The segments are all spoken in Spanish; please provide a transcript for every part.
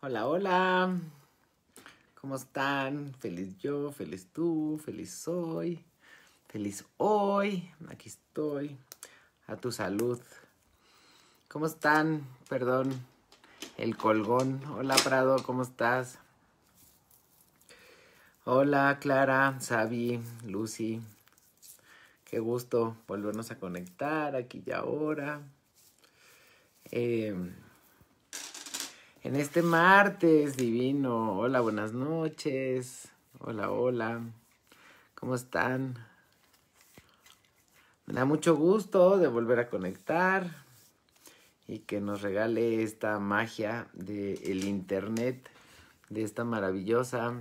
Hola, hola. ¿Cómo están? Feliz yo, feliz tú, feliz soy, feliz hoy. Aquí estoy. A tu salud. ¿Cómo están? Perdón, el colgón. Hola, Prado, ¿cómo estás? Hola, Clara, Sabi, Lucy. Qué gusto volvernos a conectar aquí y ahora. Em, en este martes divino. Hola, buenas noches. Hola, hola. ¿Cómo están? Me da mucho gusto de volver a conectar y que nos regale esta magia del internet, de esta maravillosa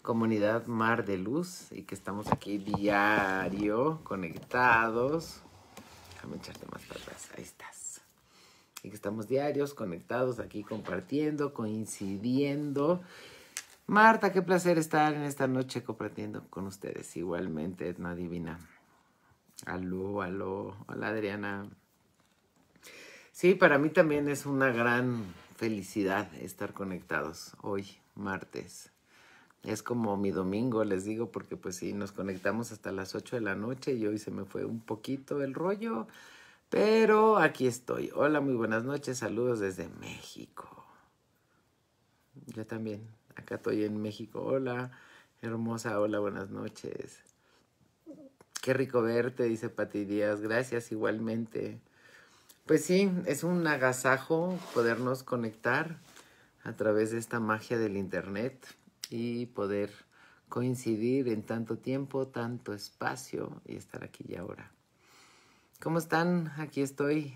comunidad Mar de Luz y que estamos aquí diario conectados. Déjame echarte más para Ahí estás y que estamos diarios, conectados aquí, compartiendo, coincidiendo. Marta, qué placer estar en esta noche compartiendo con ustedes. Igualmente, Edna Divina. Aló, aló. Hola, Adriana. Sí, para mí también es una gran felicidad estar conectados hoy, martes. Es como mi domingo, les digo, porque pues sí, nos conectamos hasta las 8 de la noche y hoy se me fue un poquito el rollo. Pero aquí estoy. Hola, muy buenas noches. Saludos desde México. Yo también. Acá estoy en México. Hola, hermosa. Hola, buenas noches. Qué rico verte, dice Pati Díaz. Gracias igualmente. Pues sí, es un agasajo podernos conectar a través de esta magia del Internet y poder coincidir en tanto tiempo, tanto espacio y estar aquí ya ahora. ¿Cómo están? Aquí estoy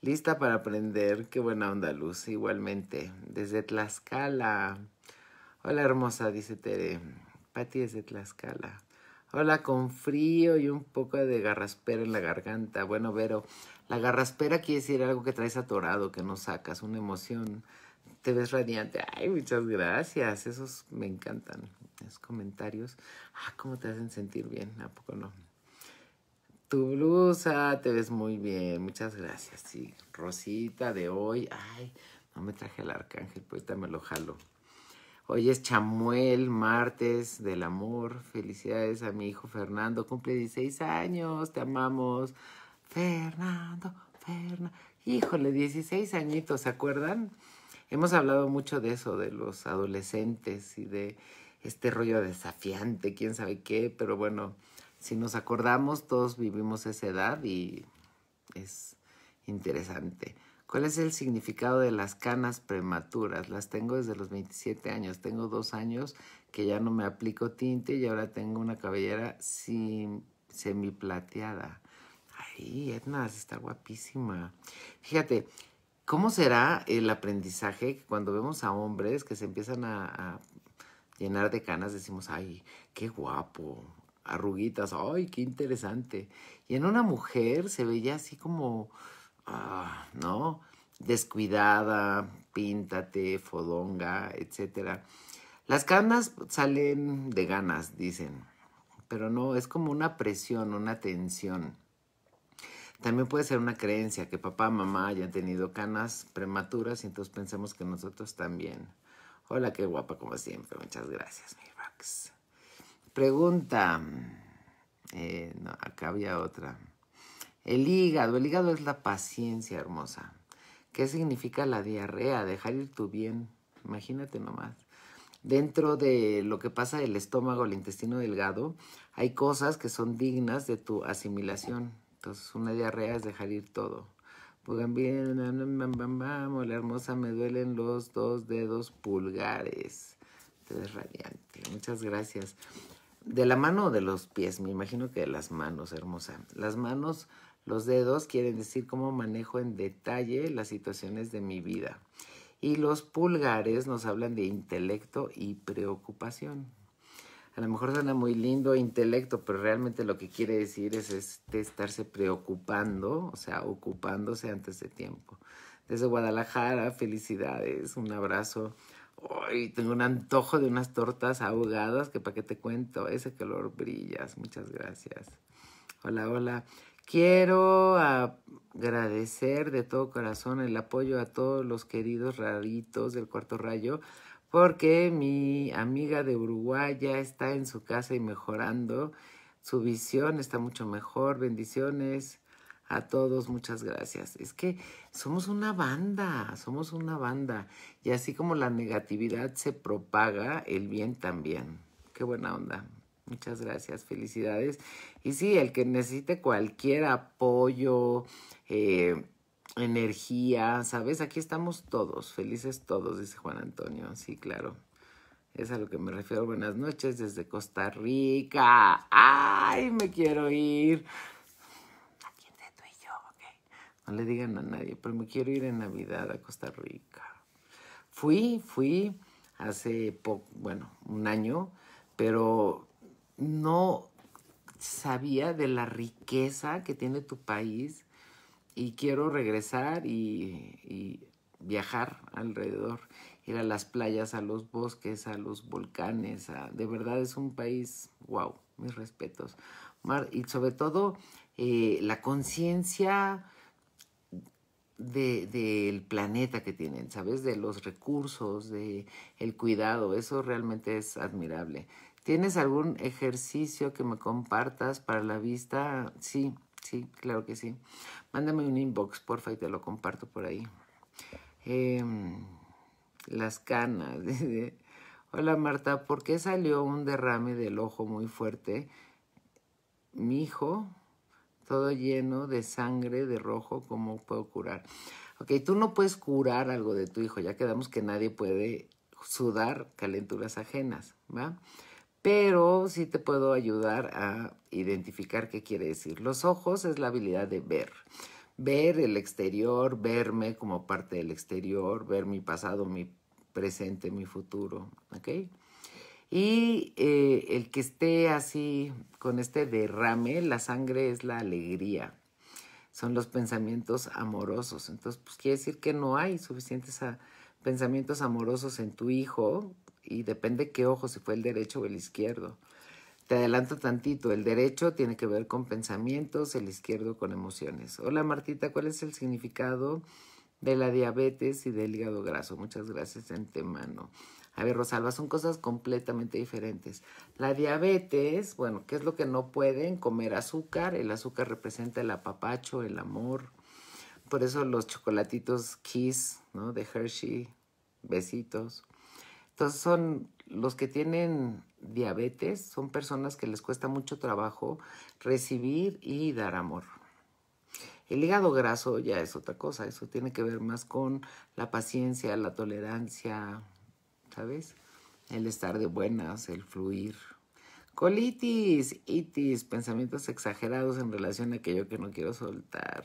lista para aprender. Qué buena onda, Luz. Igualmente, desde Tlaxcala. Hola, hermosa, dice Tere. Pati desde Tlaxcala. Hola, con frío y un poco de garraspera en la garganta. Bueno, Vero, la garraspera quiere decir algo que traes atorado, que no sacas, una emoción. Te ves radiante. Ay, muchas gracias. Esos me encantan. Esos comentarios. Ah, cómo te hacen sentir bien. ¿A poco no? tu blusa, te ves muy bien, muchas gracias. Sí, Rosita de hoy, ay, no me traje el arcángel, pues también me lo jalo. Hoy es Chamuel, martes del amor. Felicidades a mi hijo Fernando, cumple 16 años, te amamos. Fernando, Fernando. Híjole, 16 añitos, ¿se acuerdan? Hemos hablado mucho de eso, de los adolescentes y de este rollo desafiante, quién sabe qué, pero bueno, si nos acordamos, todos vivimos esa edad y es interesante. ¿Cuál es el significado de las canas prematuras? Las tengo desde los 27 años. Tengo dos años que ya no me aplico tinte y ahora tengo una cabellera semiplateada. Ay, Edna, está guapísima. Fíjate, ¿cómo será el aprendizaje cuando vemos a hombres que se empiezan a, a llenar de canas decimos, ay, qué guapo, arruguitas. ¡Ay, qué interesante! Y en una mujer se veía así como, ah, ¿no? Descuidada, píntate, fodonga, etc. Las canas salen de ganas, dicen. Pero no, es como una presión, una tensión. También puede ser una creencia que papá, mamá hayan tenido canas prematuras y entonces pensemos que nosotros también. Hola, qué guapa como siempre. Muchas gracias, mi Pregunta. Eh, no, acá había otra. El hígado. El hígado es la paciencia, hermosa. ¿Qué significa la diarrea? Dejar ir tu bien. Imagínate nomás. Dentro de lo que pasa del estómago, el intestino delgado, hay cosas que son dignas de tu asimilación. Entonces, una diarrea es dejar ir todo. Vamos, la hermosa, me duelen los dos dedos pulgares. ves radiante. Muchas gracias de la mano o de los pies, me imagino que de las manos, hermosa. Las manos, los dedos quieren decir cómo manejo en detalle las situaciones de mi vida. Y los pulgares nos hablan de intelecto y preocupación. A lo mejor suena muy lindo intelecto, pero realmente lo que quiere decir es este estarse preocupando, o sea, ocupándose antes de tiempo. Desde Guadalajara, felicidades, un abrazo Ay, tengo un antojo de unas tortas ahogadas que para qué te cuento. Ese color brillas. Muchas gracias. Hola, hola. Quiero agradecer de todo corazón el apoyo a todos los queridos raritos del cuarto rayo porque mi amiga de Uruguay ya está en su casa y mejorando. Su visión está mucho mejor. Bendiciones. A todos, muchas gracias. Es que somos una banda, somos una banda. Y así como la negatividad se propaga, el bien también. Qué buena onda. Muchas gracias, felicidades. Y sí, el que necesite cualquier apoyo, eh, energía, ¿sabes? Aquí estamos todos, felices todos, dice Juan Antonio. Sí, claro. Es a lo que me refiero. Buenas noches desde Costa Rica. ¡Ay, me quiero ir! No le digan a nadie, pero me quiero ir en Navidad a Costa Rica. Fui, fui hace poco, bueno, un año, pero no sabía de la riqueza que tiene tu país y quiero regresar y, viajar alrededor, ir a las playas, a los bosques, a los volcanes. de verdad es un país, wow, mis respetos. Mar, y sobre todo eh, la conciencia del de, planeta que tienen, ¿sabes? De los recursos, de el cuidado, eso realmente es admirable. ¿Tienes algún ejercicio que me compartas para la vista? Sí, sí, claro que sí. Mándame un inbox, porfa, y te lo comparto por ahí. Em, las canas. Hola Marta, ¿por qué salió un derrame del ojo muy fuerte? Mi hijo todo lleno de sangre, de rojo, ¿cómo puedo curar? Ok, tú no puedes curar algo de tu hijo, ya quedamos que nadie puede sudar calenturas ajenas, ¿va? Pero sí te puedo ayudar a identificar qué quiere decir. Los ojos es la habilidad de ver. Ver el exterior, verme como parte del exterior, ver mi pasado, mi presente, mi futuro, ¿ok? Y eh, el que esté así con este derrame, la sangre es la alegría, son los pensamientos amorosos. Entonces, pues quiere decir que no hay suficientes pensamientos amorosos en tu hijo y depende qué ojo, si fue el derecho o el izquierdo. Te adelanto tantito, el derecho tiene que ver con pensamientos, el izquierdo con emociones. Hola Martita, ¿cuál es el significado de la diabetes y del hígado graso? Muchas gracias antemano. A ver, Rosalba, son cosas completamente diferentes. La diabetes, bueno, ¿qué es lo que no pueden? Comer azúcar. El azúcar representa el apapacho, el amor. Por eso los chocolatitos Kiss, ¿no? De Hershey, besitos. Entonces son los que tienen diabetes, son personas que les cuesta mucho trabajo recibir y dar amor. El hígado graso ya es otra cosa, eso tiene que ver más con la paciencia, la tolerancia, ¿sabes? El estar de buenas, el fluir. Colitis, itis, pensamientos exagerados en relación a aquello que no quiero soltar.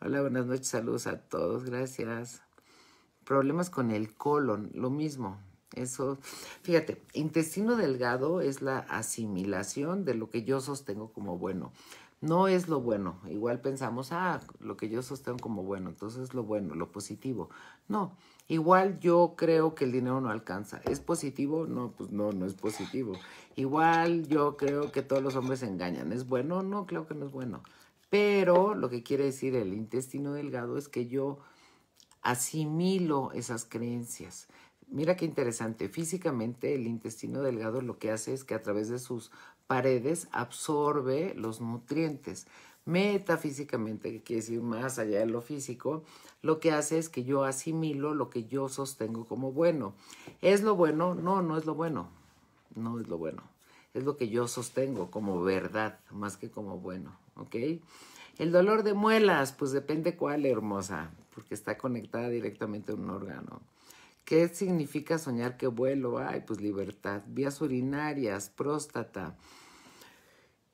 Hola, buenas noches, saludos a todos, gracias. Problemas con el colon, lo mismo. Eso, fíjate, intestino delgado es la asimilación de lo que yo sostengo como bueno no es lo bueno. Igual pensamos, ah, lo que yo sostengo como bueno, entonces es lo bueno, lo positivo. No, Igual yo creo que el dinero no alcanza. ¿Es positivo? No, pues no, no es positivo. Igual yo creo que todos los hombres engañan. ¿Es bueno? No, creo que no es bueno. Pero lo que quiere decir el intestino delgado es que yo asimilo esas creencias. Mira qué interesante. Físicamente el intestino delgado lo que hace es que a través de sus paredes absorbe los nutrientes metafísicamente, que quiere decir más allá de lo físico, lo que hace es que yo asimilo lo que yo sostengo como bueno. ¿Es lo bueno? No, no es lo bueno. No es lo bueno. Es lo que yo sostengo como verdad, más que como bueno. ¿Ok? El dolor de muelas, pues depende cuál, hermosa, porque está conectada directamente a un órgano. ¿Qué significa soñar que vuelo? Ay, pues libertad. Vías urinarias, próstata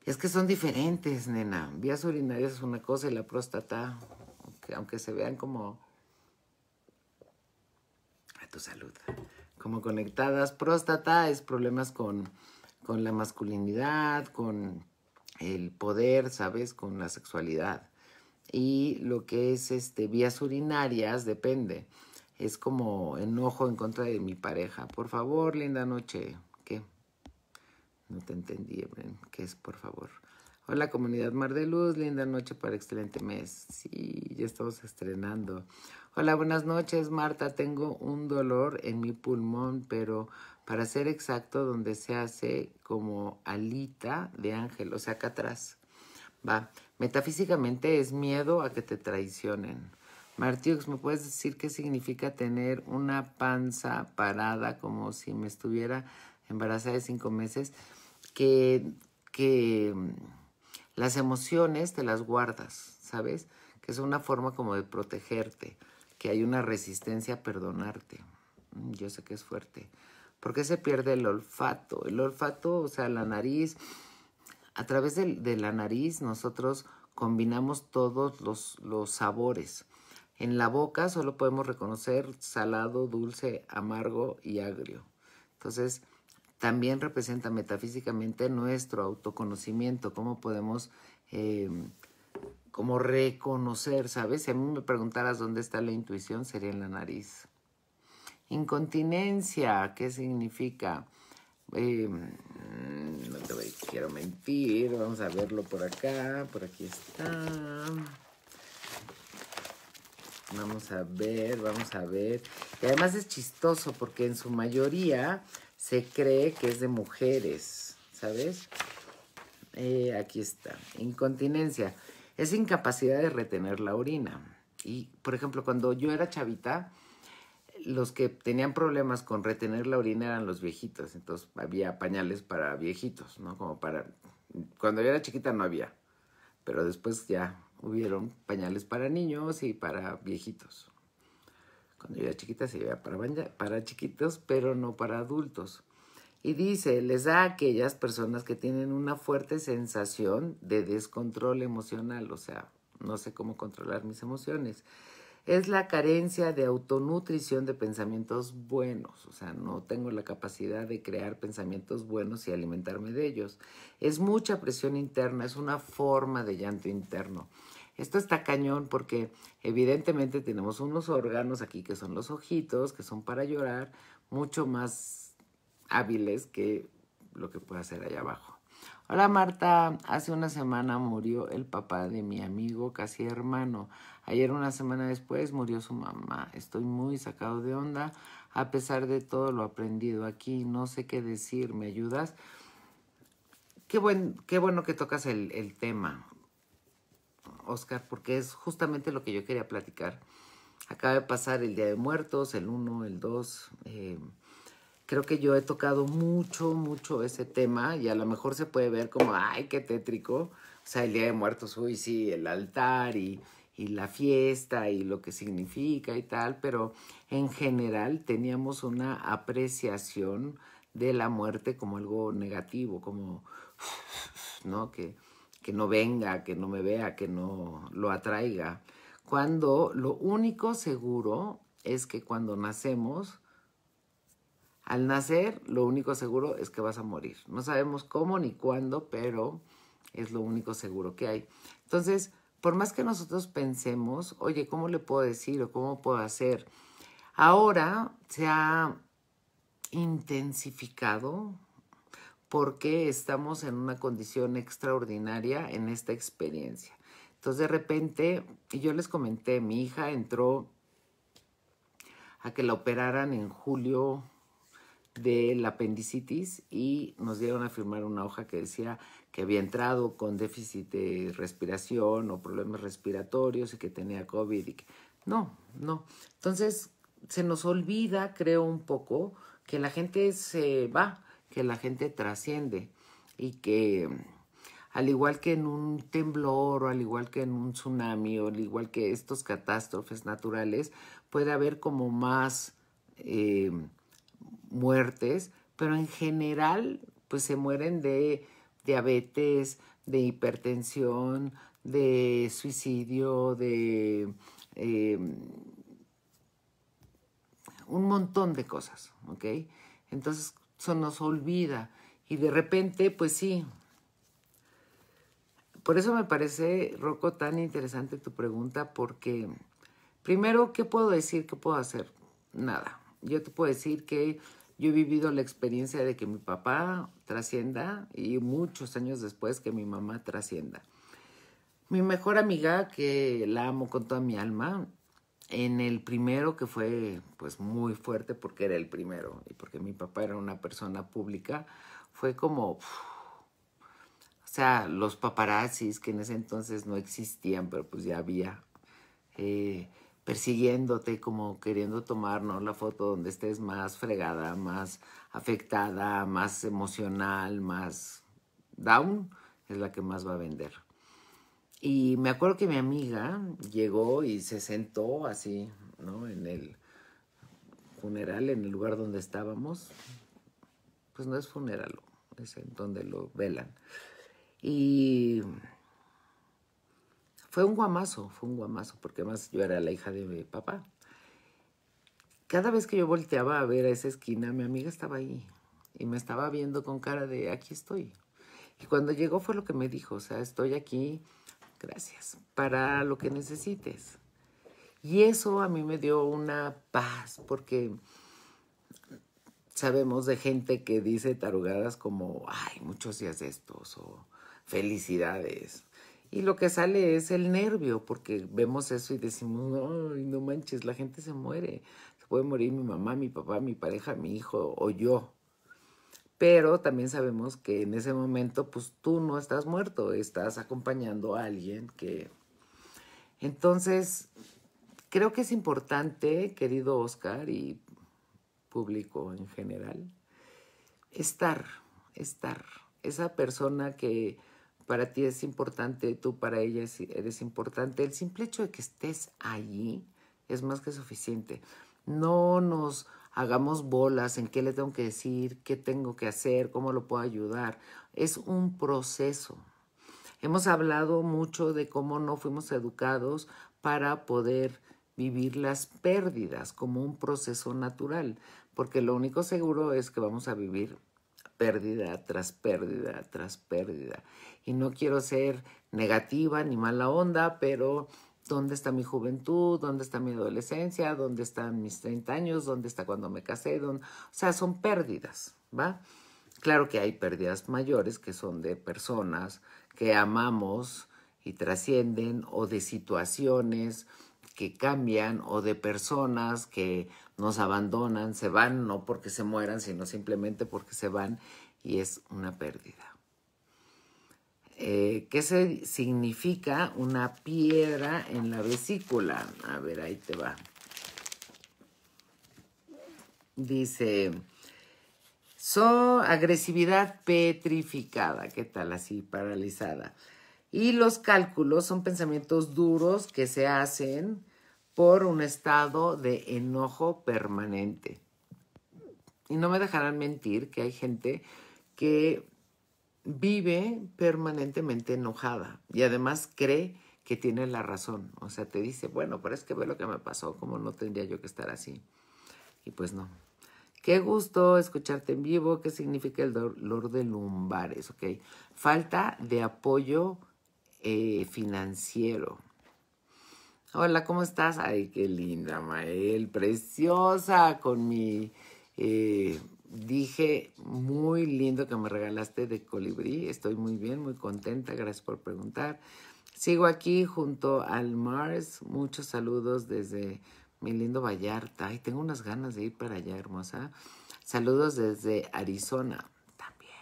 es que son diferentes, nena. Vías urinarias es una cosa y la próstata, aunque, se vean como... A tu salud. Como conectadas. Próstata es problemas con, con la masculinidad, con el poder, ¿sabes? Con la sexualidad. Y lo que es este, vías urinarias depende. Es como enojo en contra de mi pareja. Por favor, linda noche. No te entendí, Bren. ¿Qué es, por favor? Hola, comunidad Mar de Luz. Linda noche para excelente mes. Sí, ya estamos estrenando. Hola, buenas noches, Marta. Tengo un dolor en mi pulmón, pero para ser exacto, donde se hace como alita de ángel, o sea, acá atrás. Va. Metafísicamente es miedo a que te traicionen. Martiux, ¿me puedes decir qué significa tener una panza parada como si me estuviera embarazada de cinco meses? que, que mm, las emociones te las guardas, ¿sabes? Que es una forma como de protegerte, que hay una resistencia a perdonarte. Mm, yo sé que es fuerte. ¿Por qué se pierde el olfato? El olfato, o sea, la nariz, a través de, la nariz nosotros combinamos todos los, los sabores. En la boca solo podemos reconocer salado, dulce, amargo y agrio. Entonces, también representa metafísicamente nuestro autoconocimiento, cómo podemos eh, reconocer, ¿sabes? Si a mí me preguntaras dónde está la intuición, sería en la nariz. Incontinencia, ¿qué significa? Eh, no te voy, quiero mentir, vamos a verlo por acá, por aquí está. Vamos a ver, vamos a ver. Y además es chistoso porque en su mayoría se cree que es de mujeres, ¿sabes? Eh, aquí está, incontinencia. Es incapacidad de retener la orina. Y, por ejemplo, cuando yo era chavita, los que tenían problemas con retener la orina eran los viejitos. Entonces había pañales para viejitos, ¿no? Como para... Cuando yo era chiquita no había, pero después ya hubieron pañales para niños y para viejitos. Cuando yo era chiquita se llevaba para, para chiquitos, pero no para adultos. Y dice, les da a aquellas personas que tienen una fuerte sensación de descontrol emocional, o sea, no sé cómo controlar mis emociones. Es la carencia de autonutrición de pensamientos buenos, o sea, no tengo la capacidad de crear pensamientos buenos y alimentarme de ellos. Es mucha presión interna, es una forma de llanto interno. Esto está cañón porque evidentemente tenemos unos órganos aquí que son los ojitos, que son para llorar, mucho más hábiles que lo que puede hacer allá abajo. Hola Marta, hace una semana murió el papá de mi amigo, casi hermano. Ayer una semana después murió su mamá. Estoy muy sacado de onda a pesar de todo lo aprendido aquí. No sé qué decir, ¿me ayudas? Qué, qué bueno que tocas el, el tema. Oscar, porque es justamente lo que yo quería platicar. Acaba de pasar el Día de Muertos, el 1, el 2. Eh, creo que yo he tocado mucho, mucho ese tema y a lo mejor se puede ver como, ay, qué tétrico. O sea, el Día de Muertos, uy, sí, el altar y la fiesta y lo que significa y tal, pero en general teníamos una apreciación de la muerte como algo negativo, como, ¿no? Que, que no venga, que no me vea, que no lo atraiga, cuando lo único seguro es que cuando nacemos, al nacer, lo único seguro es que vas a morir. No sabemos cómo ni cuándo, pero es lo único seguro que hay. Entonces, por más que nosotros pensemos, oye, ¿cómo le puedo decir o cómo puedo hacer? Ahora se ha intensificado porque estamos en una condición extraordinaria en esta experiencia. Entonces de repente, y yo les comenté, mi hija entró a que la operaran en julio de la apendicitis y nos dieron a firmar una hoja que decía que había entrado con déficit de respiración o problemas respiratorios y que tenía COVID. No, no. Entonces se nos olvida, creo un poco, que la gente se va que la gente trasciende y que al igual que en un temblor o al igual que en un tsunami o al igual que estos catástrofes naturales, puede haber como más eh, muertes, pero en general pues se mueren de diabetes, de hipertensión, de suicidio, de eh, un montón de cosas, ¿ok? Entonces, eso nos olvida. Y de repente, pues sí. Por eso me parece, roco tan interesante tu pregunta, porque primero, ¿qué puedo decir? ¿Qué puedo hacer? Nada. Yo te puedo decir que yo he vivido la experiencia de que mi papá trascienda y muchos años después que mi mamá trascienda. Mi mejor amiga, que la amo con toda mi alma, en el primero, que fue pues muy fuerte porque era el primero y porque mi papá era una persona pública, fue como... o sea, los paparazzis que en ese entonces no existían, pero pues ya había, eh, persiguiéndote, como queriendo tomarnos la foto donde estés más fregada, más afectada, más emocional, más down, es la que más va a vender. Y me acuerdo que mi amiga llegó y se sentó así, ¿no? En el funeral, en el lugar donde estábamos. Pues no es funeral, es en donde lo velan. Y fue un guamazo, fue un guamazo, porque además yo era la hija de mi papá. Cada vez que yo volteaba a ver a esa esquina, mi amiga estaba ahí y me estaba viendo con cara de aquí estoy. Y cuando llegó fue lo que me dijo, o sea, estoy aquí gracias, para lo que necesites. Y eso a mí me dio una paz, porque sabemos de gente que dice tarugadas como, ay, muchos días estos, o felicidades. Y lo que sale es el nervio, porque vemos eso y decimos, no manches, la gente se muere. Se puede morir mi mamá, mi papá, mi pareja, mi hijo o yo pero también sabemos que en ese momento, pues tú no estás muerto, estás acompañando a alguien que... Entonces, creo que es importante, querido Oscar y público en general, estar, estar. Esa persona que para ti es importante, tú para ella eres importante, el simple hecho de que estés allí es más que suficiente. No nos hagamos bolas en qué le tengo que decir, qué tengo que hacer, cómo lo puedo ayudar. Es un proceso. Hemos hablado mucho de cómo no fuimos educados para poder vivir las pérdidas como un proceso natural, porque lo único seguro es que vamos a vivir pérdida tras pérdida tras pérdida. Y no quiero ser negativa ni mala onda, pero ¿Dónde está mi juventud? ¿Dónde está mi adolescencia? ¿Dónde están mis 30 años? ¿Dónde está cuando me casé? ¿Dónde? O sea, son pérdidas, ¿va? Claro que hay pérdidas mayores que son de personas que amamos y trascienden o de situaciones que cambian o de personas que nos abandonan, se van no porque se mueran, sino simplemente porque se van y es una pérdida. Eh, ¿Qué se significa una piedra en la vesícula? A ver, ahí te va. Dice, so, agresividad petrificada, ¿qué tal así? Paralizada. Y los cálculos son pensamientos duros que se hacen por un estado de enojo permanente. Y no me dejarán mentir que hay gente que vive permanentemente enojada y además cree que tiene la razón. O sea, te dice, bueno, pero es que ve lo que me pasó, como no tendría yo que estar así. Y pues no. Qué gusto escucharte en vivo. ¿Qué significa el dolor de lumbares? Ok. Falta de apoyo eh, financiero. Hola, ¿cómo estás? Ay, qué linda, Mael. Preciosa con mi eh, dije, muy lindo que me regalaste de colibrí, estoy muy bien, muy contenta, gracias por preguntar. Sigo aquí junto al Mars, muchos saludos desde mi lindo Vallarta. Ay, tengo unas ganas de ir para allá, hermosa. Saludos desde Arizona, también.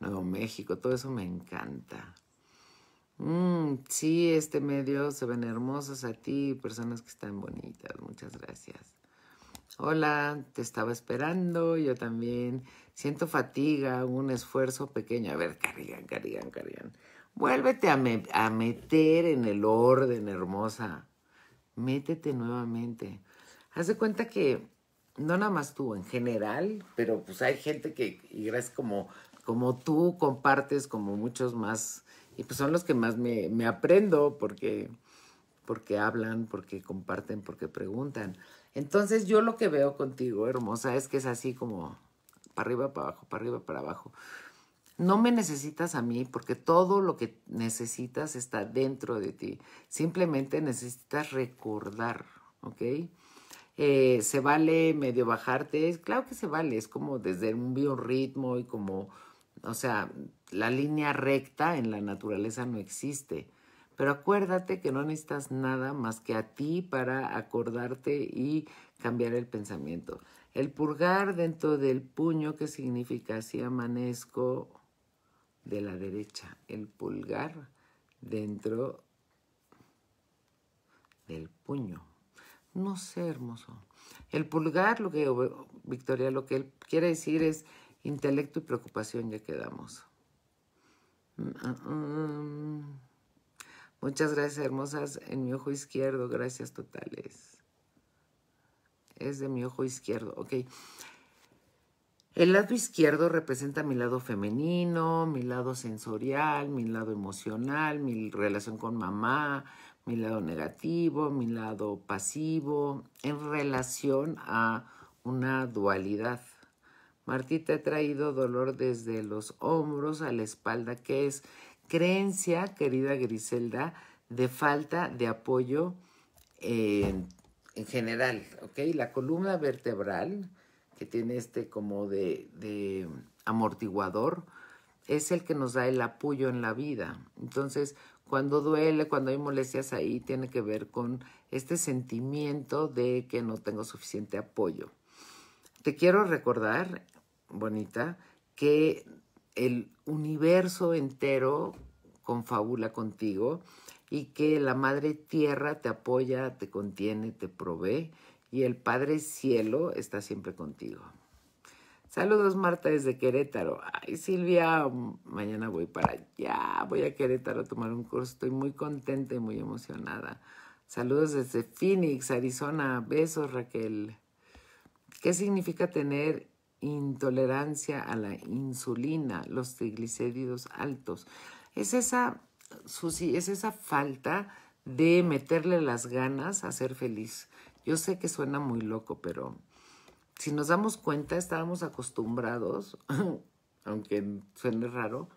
Nuevo México, todo eso me encanta. Mm, sí, este medio se ven hermosos a ti, personas que están bonitas, muchas gracias. Hola, te estaba esperando, yo también. Siento fatiga, un esfuerzo pequeño. A ver, Carrigan, Carrigan, Carrigan. Vuélvete a, meter en el orden, hermosa. Métete nuevamente. Haz de cuenta que, no nada más tú en general, pero pues hay gente que, y gracias como, como tú, compartes como muchos más, y pues son los que más me, me aprendo porque porque hablan, porque comparten, porque preguntan. Entonces yo lo que veo contigo, hermosa, es que es así como para arriba, para abajo, para arriba, para abajo. No me necesitas a mí porque todo lo que necesitas está dentro de ti. Simplemente necesitas recordar, ¿ok? Eh, se vale medio bajarte, claro que se vale, es como desde un biorritmo y como, o sea, la línea recta en la naturaleza no existe. Pero acuérdate que no necesitas nada más que a ti para acordarte y cambiar el pensamiento. El pulgar dentro del puño, ¿qué significa si amanezco de la derecha. El pulgar dentro del puño. No sé, hermoso. El pulgar, lo que, Victoria, lo que él quiere decir es intelecto y preocupación, ya quedamos. Mm, mm, mm. Muchas gracias, hermosas. En mi ojo izquierdo, gracias totales. Es de mi ojo izquierdo, ok. El lado izquierdo representa mi lado femenino, mi lado sensorial, mi lado emocional, mi relación con mamá, mi lado negativo, mi lado pasivo, en relación a una dualidad. Martita ha traído dolor desde los hombros a la espalda, que es creencia, querida Griselda, de falta de apoyo en general, ¿ok? La columna vertebral, que tiene este como de amortiguador, es el que nos da el apoyo en la vida. Entonces, cuando duele, cuando hay molestias ahí, tiene que ver con este sentimiento de que no tengo suficiente apoyo. Te quiero recordar, bonita, que el universo entero confabula contigo y que la Madre Tierra te apoya, te contiene, te provee y el Padre Cielo está siempre contigo. Saludos Marta desde Querétaro. Ay Silvia, mañana voy para allá, voy a Querétaro a tomar un curso, estoy muy contenta y muy emocionada. Saludos desde Phoenix, Arizona, besos Raquel. ¿Qué significa tener intolerancia a la insulina, los triglicéridos altos. Es esa, es esa falta de meterle las ganas a ser feliz. Yo sé que suena muy loco, pero si nos damos cuenta, estábamos acostumbrados, aunque suene raro,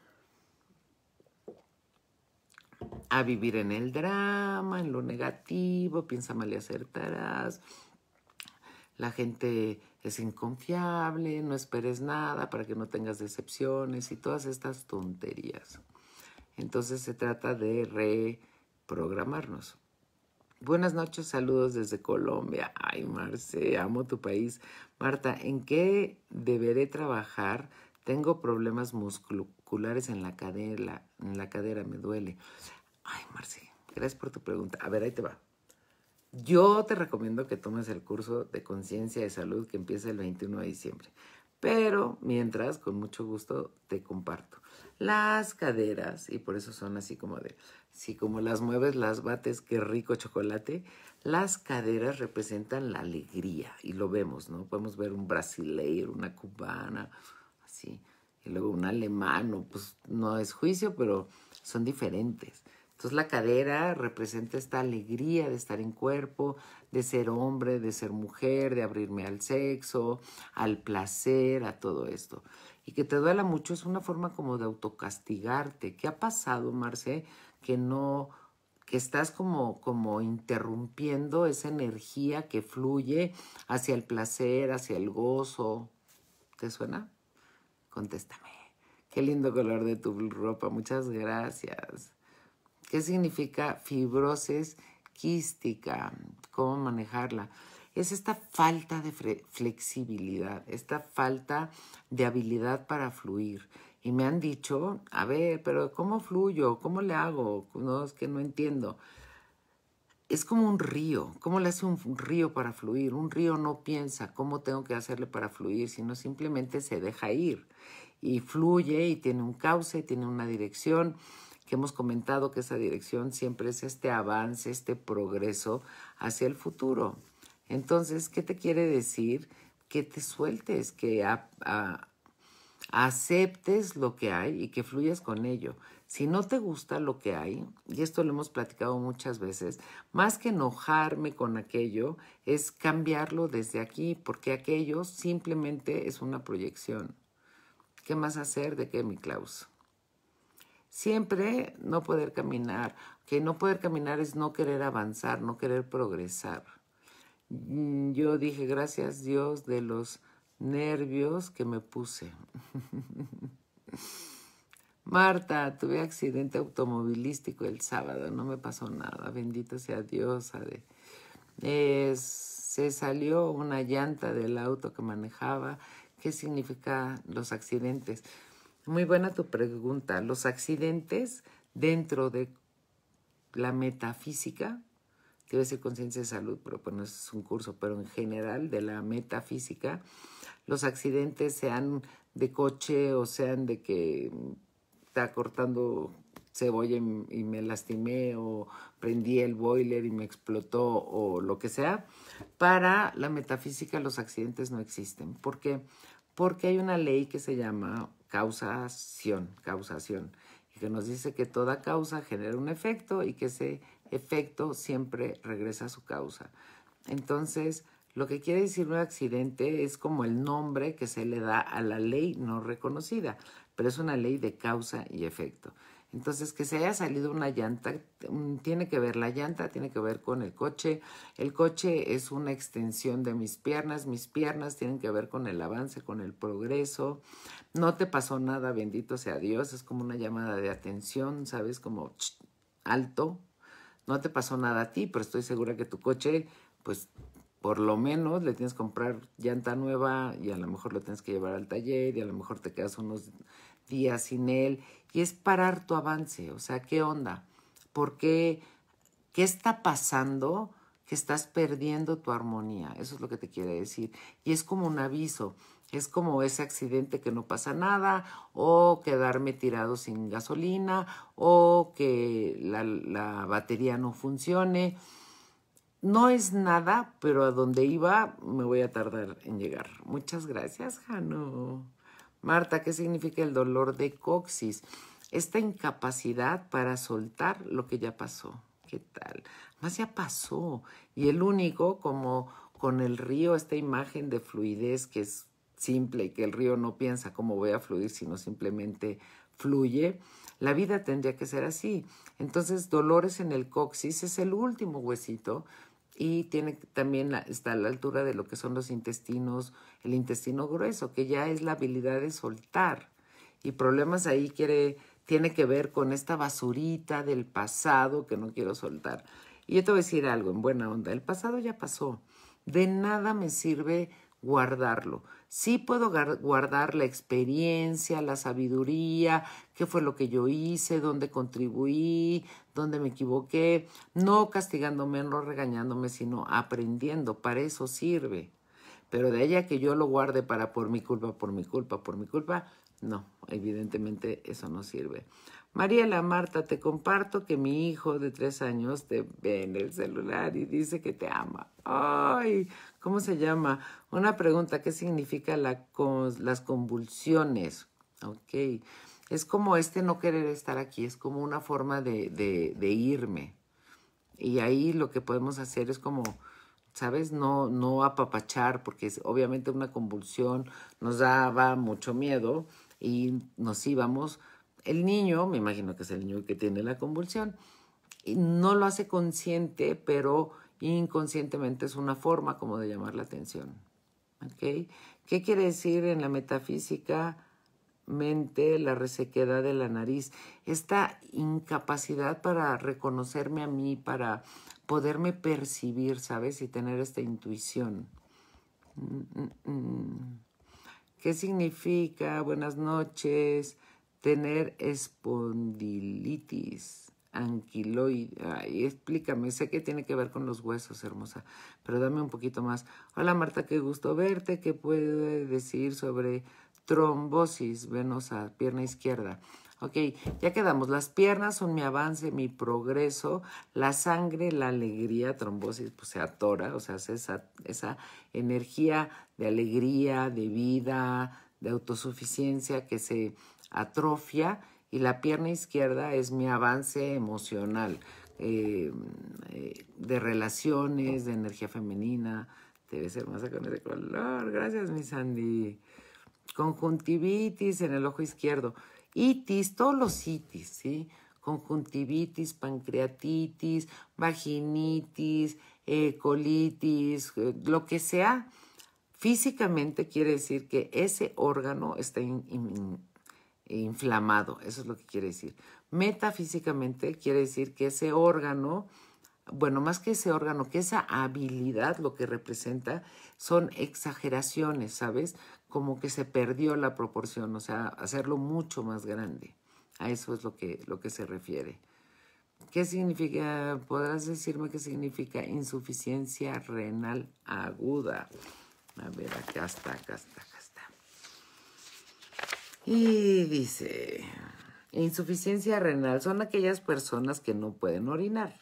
a vivir en el drama, en lo negativo, piensa mal y acertarás. La gente es inconfiable, no esperes nada para que no tengas decepciones y todas estas tonterías. Entonces se trata de reprogramarnos. Buenas noches, saludos desde Colombia. Ay, Marce, amo tu país. Marta, ¿en qué deberé trabajar? Tengo problemas musculares en la cadera, en la cadera me duele. Ay, Marce, gracias por tu pregunta. A ver, ahí te va. Yo te recomiendo que tomes el curso de conciencia de salud que empieza el 21 de diciembre. Pero mientras, con mucho gusto, te comparto. Las caderas, y por eso son así como de, si como las mueves, las bates, qué rico chocolate, las caderas representan la alegría y lo vemos, ¿no? Podemos ver un brasileiro, una cubana, así, y luego un alemán, pues no es juicio, pero son diferentes. Entonces la cadera representa esta alegría de estar en cuerpo, de ser hombre, de ser mujer, de abrirme al sexo, al placer, a todo esto. Y que te duela mucho es una forma como de autocastigarte. ¿Qué ha pasado, Marce? Que no, que estás como, como interrumpiendo esa energía que fluye hacia el placer, hacia el gozo. ¿Te suena? Contéstame. Qué lindo color de tu ropa. Muchas gracias. ¿Qué significa fibrosis quística? ¿Cómo manejarla? Es esta falta de flexibilidad, esta falta de habilidad para fluir. Y me han dicho, a ver, pero ¿cómo fluyo? ¿Cómo le hago? No, es que no entiendo. Es como un río. ¿Cómo le hace un río para fluir? Un río no piensa cómo tengo que hacerle para fluir, sino simplemente se deja ir y fluye y tiene un cauce, tiene una dirección que hemos comentado que esa dirección siempre es este avance, este progreso hacia el futuro. Entonces, ¿qué te quiere decir? Que te sueltes, que aceptes lo que hay y que fluyas con ello. Si no te gusta lo que hay, y esto lo hemos platicado muchas veces, más que enojarme con aquello, es cambiarlo desde aquí, porque aquello simplemente es una proyección. ¿Qué más hacer de que mi Klaus? Siempre no poder caminar, que no poder caminar es no querer avanzar, no querer progresar. Mm, yo dije, gracias Dios de los nervios que me puse. Marta, tuve accidente automovilístico el sábado, no me pasó nada, bendito sea Dios. Ade. Eh, se salió una llanta del auto que manejaba. ¿Qué significa los accidentes? Muy buena tu pregunta. Los accidentes dentro de la metafísica, debe ser conciencia de salud, pero bueno, es un curso, pero en general de la metafísica, los accidentes sean de coche o sean de que está cortando cebolla y me lastimé o prendí el boiler y me explotó o lo que sea. Para la metafísica los accidentes no existen. ¿Por qué? Porque hay una ley que se llama causación, causación, y que nos dice que toda causa genera un efecto y que ese efecto siempre regresa a su causa. Entonces, lo que quiere decir un accidente es como el nombre que se le da a la ley no reconocida, pero es una ley de causa y efecto. Entonces, que se haya salido una llanta, mm, tiene que ver la llanta, tiene que ver con el coche. El coche es una extensión de mis piernas, mis piernas tienen que ver con el avance, con el progreso. No te pasó nada, bendito sea Dios, es como una llamada de atención, ¿sabes? Como alto. No te pasó nada a ti, pero estoy segura que tu coche, pues por lo menos le tienes que comprar llanta nueva y a lo mejor lo tienes que llevar al taller y a lo mejor te quedas unos días sin él y es parar tu avance, o sea, ¿qué onda? ¿Por qué? ¿Qué está pasando? Que estás perdiendo tu armonía, eso es lo que te quiere decir. Y es como un aviso, es como ese accidente que no pasa nada, o quedarme tirado sin gasolina, o que la, la batería no funcione. No es nada, pero a donde iba me voy a tardar en llegar. Muchas gracias, Jano. Marta, ¿qué significa el dolor de coxis? Esta incapacidad para soltar lo que ya pasó. ¿Qué tal? Más ya pasó. Y el único, como con el río, esta imagen de fluidez que es simple y que el río no piensa cómo voy a fluir, sino simplemente fluye, la vida tendría que ser así. Entonces, dolores en el coxis es el último huesito y tiene también está a la altura de lo que son los intestinos, el intestino grueso, que ya es la habilidad de soltar. Y problemas ahí tiene que ver con esta basurita del pasado que no quiero soltar. Y yo te voy a decir algo en buena onda, el pasado ya pasó. De nada me sirve guardarlo sí puedo guardar la experiencia, la sabiduría, qué fue lo que yo hice, dónde contribuí, dónde me equivoqué, no castigándome, no regañándome, sino aprendiendo, para eso sirve. Pero de ella que yo lo guarde para por mi culpa, por mi culpa, por mi culpa, no, evidentemente eso no sirve. Mariela Marta, te comparto que mi hijo de tres años te ve en el celular y dice que te ama. ¡Ay! ¿cómo se llama? Una pregunta, ¿qué significa las convulsiones? Ok, es como este no querer estar aquí, es como una forma de, de, irme. Y ahí lo que podemos hacer es como, ¿sabes? No, no apapachar, porque obviamente una convulsión nos daba mucho miedo y nos íbamos. El niño, me imagino que es el niño que tiene la convulsión, y no lo hace consciente, pero inconscientemente es una forma como de llamar la atención. ¿Qué quiere decir en la metafísica mente la resequedad de la nariz? Esta incapacidad para reconocerme a mí, para poderme percibir, ¿sabes? Y tener esta intuición. ¿Qué significa? Buenas noches. Tener espondilitis anquiloide. Ay, explícame, sé que tiene que ver con los huesos, hermosa, pero dame un poquito más. Hola Marta, qué gusto verte. ¿Qué puede decir sobre trombosis venosa, pierna izquierda? Ok, ya quedamos. Las piernas son mi avance, mi progreso. La sangre, la alegría, trombosis, pues se atora, o sea, hace esa, esa energía de alegría, de vida, de autosuficiencia que se atrofia y la pierna izquierda es mi avance emocional, eh, eh, de relaciones, de energía femenina. Debe ser más con color. Gracias, mi Sandy. Conjuntivitis en el ojo izquierdo. Itis, todos los itis, ¿sí? Conjuntivitis, pancreatitis, vaginitis, eh, colitis, lo que sea. Físicamente quiere decir que ese órgano está en inflamado. Eso es lo que quiere decir. Metafísicamente quiere decir que ese órgano, bueno, más que ese órgano, que esa habilidad lo que representa son exageraciones, ¿sabes? Como que se perdió la proporción, o sea, hacerlo mucho más grande. A eso es lo que, lo que se refiere. ¿Qué significa? ¿Podrás decirme qué significa insuficiencia renal aguda? A ver, acá está, acá está. Y dice, insuficiencia renal son aquellas personas que no pueden orinar.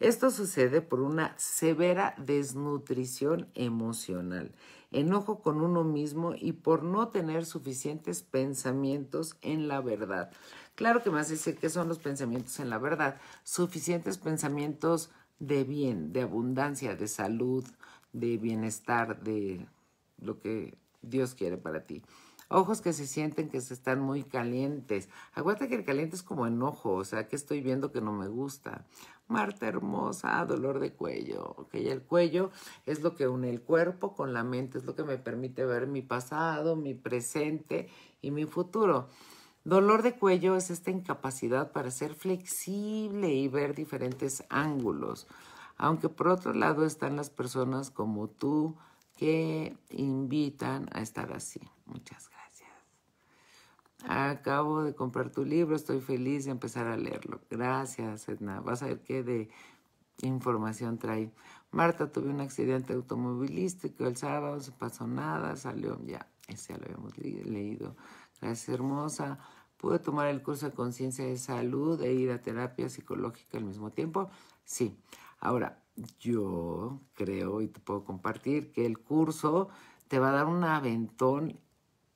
Esto sucede por una severa desnutrición emocional, enojo con uno mismo y por no tener suficientes pensamientos en la verdad. Claro que más dice que son los pensamientos en la verdad, suficientes pensamientos de bien, de abundancia, de salud, de bienestar, de lo que Dios quiere para ti. Ojos que se sienten que se están muy calientes. Aguanta que el caliente es como enojo, o sea, que estoy viendo que no me gusta. Marta hermosa, dolor de cuello. Ok, el cuello es lo que une el cuerpo con la mente, es lo que me permite ver mi pasado, mi presente y mi futuro. Dolor de cuello es esta incapacidad para ser flexible y ver diferentes ángulos. Aunque por otro lado están las personas como tú que invitan a estar así. Muchas gracias. Acabo de comprar tu libro, estoy feliz de empezar a leerlo. Gracias, Edna. Vas a ver qué de información trae. Marta tuve un accidente automovilístico el sábado, se pasó nada, salió, ya, ese ya lo habíamos leído. Gracias, hermosa. Pude tomar el curso de conciencia de salud e ir a terapia psicológica al mismo tiempo. Sí. Ahora, yo creo y te puedo compartir que el curso te va a dar un aventón,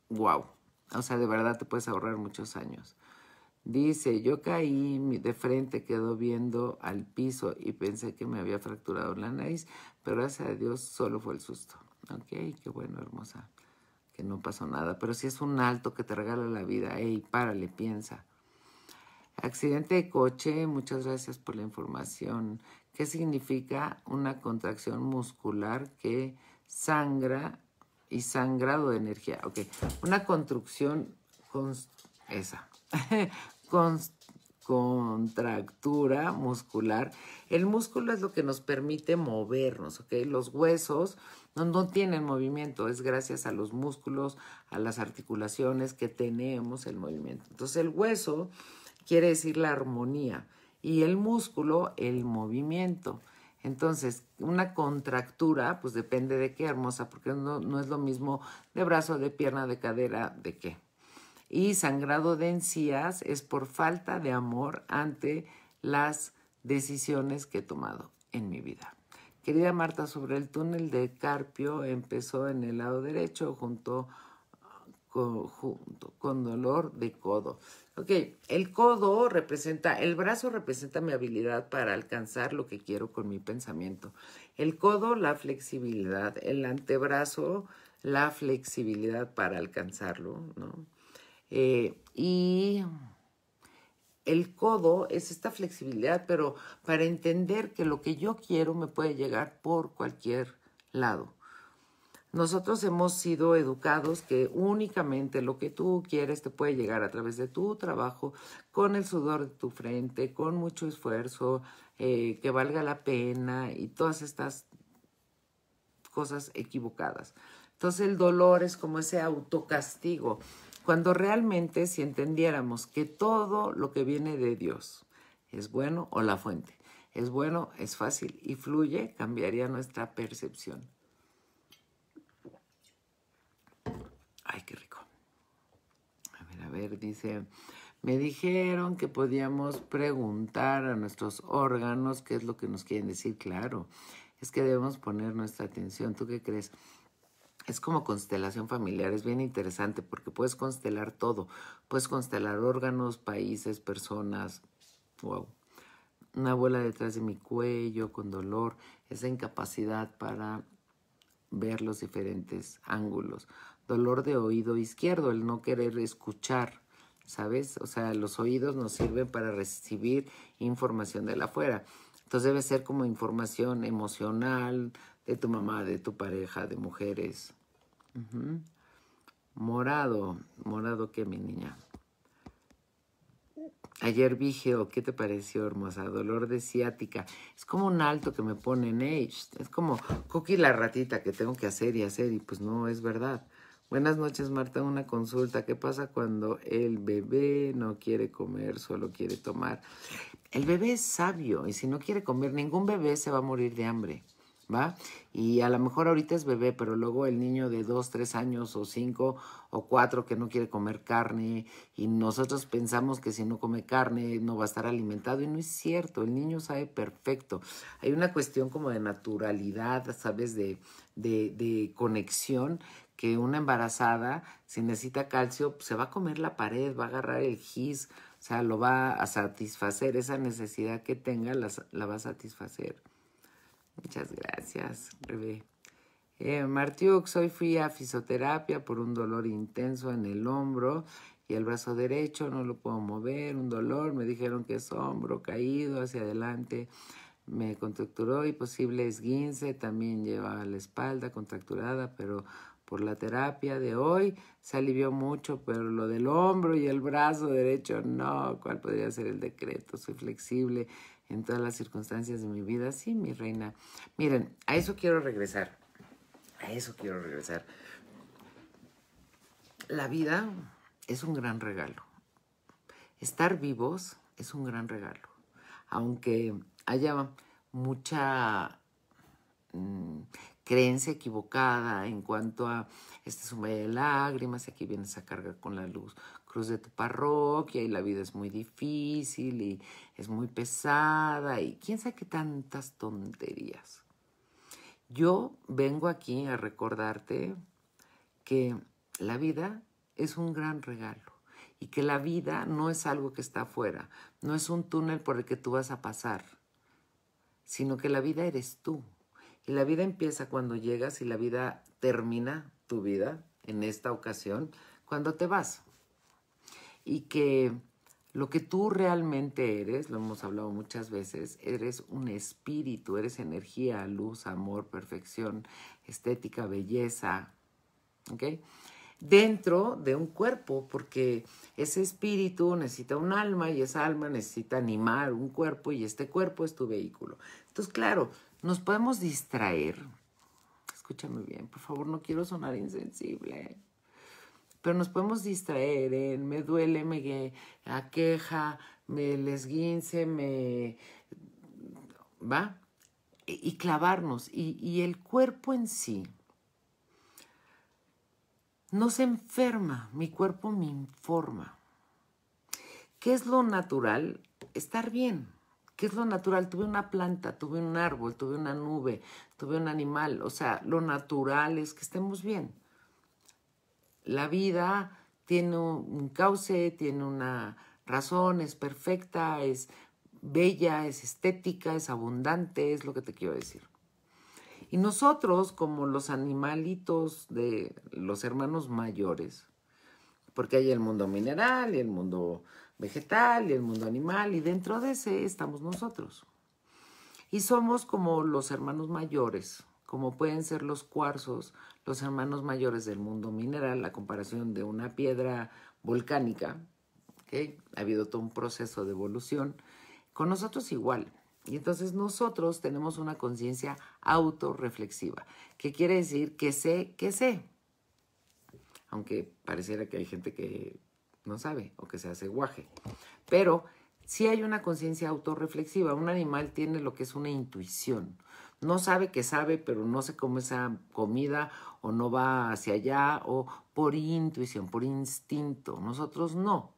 wow o sea, de verdad te puedes ahorrar muchos años. Dice, yo caí, de frente quedó viendo al piso y pensé que me había fracturado la nariz, pero gracias a Dios solo fue el susto. Ok, qué bueno, hermosa, que no pasó nada. Pero si es un alto que te regala la vida, ey, párale, piensa. Accidente de coche, muchas gracias por la información. ¿Qué significa una contracción muscular que sangra y sangrado de energía. Ok, una construcción con esa. contractura muscular. El músculo es lo que nos permite movernos, ¿ok? Los huesos no, no tienen movimiento, es gracias a los músculos, a las articulaciones que tenemos el movimiento. Entonces el hueso quiere decir la armonía y el músculo el movimiento. Entonces, una contractura, pues depende de qué, hermosa, porque no, no es lo mismo de brazo, de pierna, de cadera, de qué. Y sangrado de encías es por falta de amor ante las decisiones que he tomado en mi vida. Querida Marta, sobre el túnel de Carpio empezó en el lado derecho junto, ah, con dolor de codo. Ok, el codo representa, el brazo representa mi habilidad para alcanzar lo que quiero con mi pensamiento. El codo, la flexibilidad. El antebrazo, la flexibilidad para alcanzarlo, ¿no? Eh, y el codo es esta flexibilidad, pero para entender que lo que yo quiero me puede llegar por cualquier lado. Nosotros hemos sido educados que únicamente lo que tú quieres te puede llegar a través de tu trabajo, con el sudor de tu frente, con mucho esfuerzo, eh, que valga la pena y todas estas cosas equivocadas. Entonces el dolor es como ese autocastigo, cuando realmente si entendiéramos que todo lo que viene de Dios es bueno o la fuente es bueno, es fácil y fluye, cambiaría nuestra percepción. Ay, qué rico. A ver, a ver, dice, me dijeron que podíamos preguntar a nuestros órganos qué es lo que nos quieren decir. Claro, es que debemos poner nuestra atención. ¿Tú qué crees? Es como constelación familiar, es bien interesante porque puedes constelar todo. Puedes constelar órganos, países, personas. Wow. Una abuela detrás de mi cuello con dolor, esa incapacidad para ver los diferentes ángulos dolor de oído izquierdo, el no querer escuchar, ¿sabes? O sea, los oídos nos sirven para recibir información de la afuera. Entonces debe ser como información emocional de tu mamá, de tu pareja, de mujeres. Morado, morado que mi niña. Ayer dije, oh, ¿qué te pareció, hermosa? Dolor de ciática. Es como un alto que me pone en age. Es como Cookie la ratita que tengo que hacer y hacer, y pues no es verdad. Buenas noches, Marta. Una consulta. ¿Qué pasa cuando el bebé no quiere comer, solo quiere tomar? El bebé es sabio y si no quiere comer, ningún bebé se va a morir de hambre, ¿va? Y a lo mejor ahorita es bebé, pero luego el niño de dos, tres años o cinco o cuatro que no quiere comer carne y nosotros pensamos que si no come carne no va a estar alimentado y no es cierto, el niño sabe perfecto. Hay una cuestión como de naturalidad, ¿sabes? De, de conexión que una embarazada, si necesita calcio, pues, se va a comer la pared, va a agarrar el gis, o sea, lo va a satisfacer, esa necesidad que tenga la, va a satisfacer. Muchas gracias, Rebe. Eh, Martiux, hoy fui a fisioterapia por un dolor intenso en el hombro y el brazo derecho, no lo puedo mover, un dolor, me dijeron que es hombro caído hacia adelante, me contracturó y posible esguince, también lleva la espalda contracturada, pero por la terapia de hoy. Se alivió mucho, pero lo del hombro y el brazo derecho, no. ¿Cuál podría ser el decreto? Soy flexible en todas las circunstancias de mi vida. Sí, mi reina. Miren, a eso quiero regresar. A eso quiero regresar. La vida es un gran regalo. Estar vivos es un gran regalo. Aunque haya mucha mm, creencia equivocada en cuanto a este es de lágrimas y aquí vienes a cargar con la luz cruz de tu parroquia y la vida es muy difícil y es muy pesada y quién sabe qué tantas tonterías. Yo vengo aquí a recordarte que la vida es un gran regalo y que la vida no es algo que está afuera, no es un túnel por el que tú vas a pasar, sino que la vida eres tú y la vida empieza cuando llegas y la vida termina tu vida, en esta ocasión, cuando te vas. Y que lo que tú realmente eres, lo hemos hablado muchas veces, eres un espíritu, eres energía, luz, amor, perfección, estética, belleza. ¿Ok? Dentro de un cuerpo, porque ese espíritu necesita un alma y esa alma necesita animar un cuerpo y este cuerpo es tu vehículo. Entonces, claro, nos podemos distraer. Escúchame bien, por favor, no quiero sonar insensible. Pero nos podemos distraer me duele, me aqueja, me lesguince, me... ¿Va? Y clavarnos. Y, y el cuerpo en sí no se enferma, mi cuerpo me informa. ¿Qué es lo natural? Estar bien. ¿Qué es lo natural? Tuve una planta, tuve un árbol, tuve una nube, tuve un animal. O sea, lo natural es que estemos bien. La vida tiene un cauce, tiene una razón, es perfecta, es bella, es estética, es abundante, es lo que te quiero decir. Y nosotros, como los animalitos de los hermanos mayores, porque hay el mundo mineral y el mundo vegetal y el mundo animal, y dentro de ese estamos nosotros. Y somos como los hermanos mayores, como pueden ser los cuarzos, los hermanos mayores del mundo mineral, la comparación de una piedra volcánica, que ha habido todo un proceso de evolución, con nosotros igual. Y entonces nosotros tenemos una conciencia autorreflexiva, que quiere decir que sé que sé. Aunque pareciera que hay gente que no sabe o que se hace guaje. Pero si hay una conciencia autorreflexiva. Un animal tiene lo que es una intuición. No sabe que sabe, pero no se come esa comida o no va hacia allá o por intuición, por instinto. Nosotros no.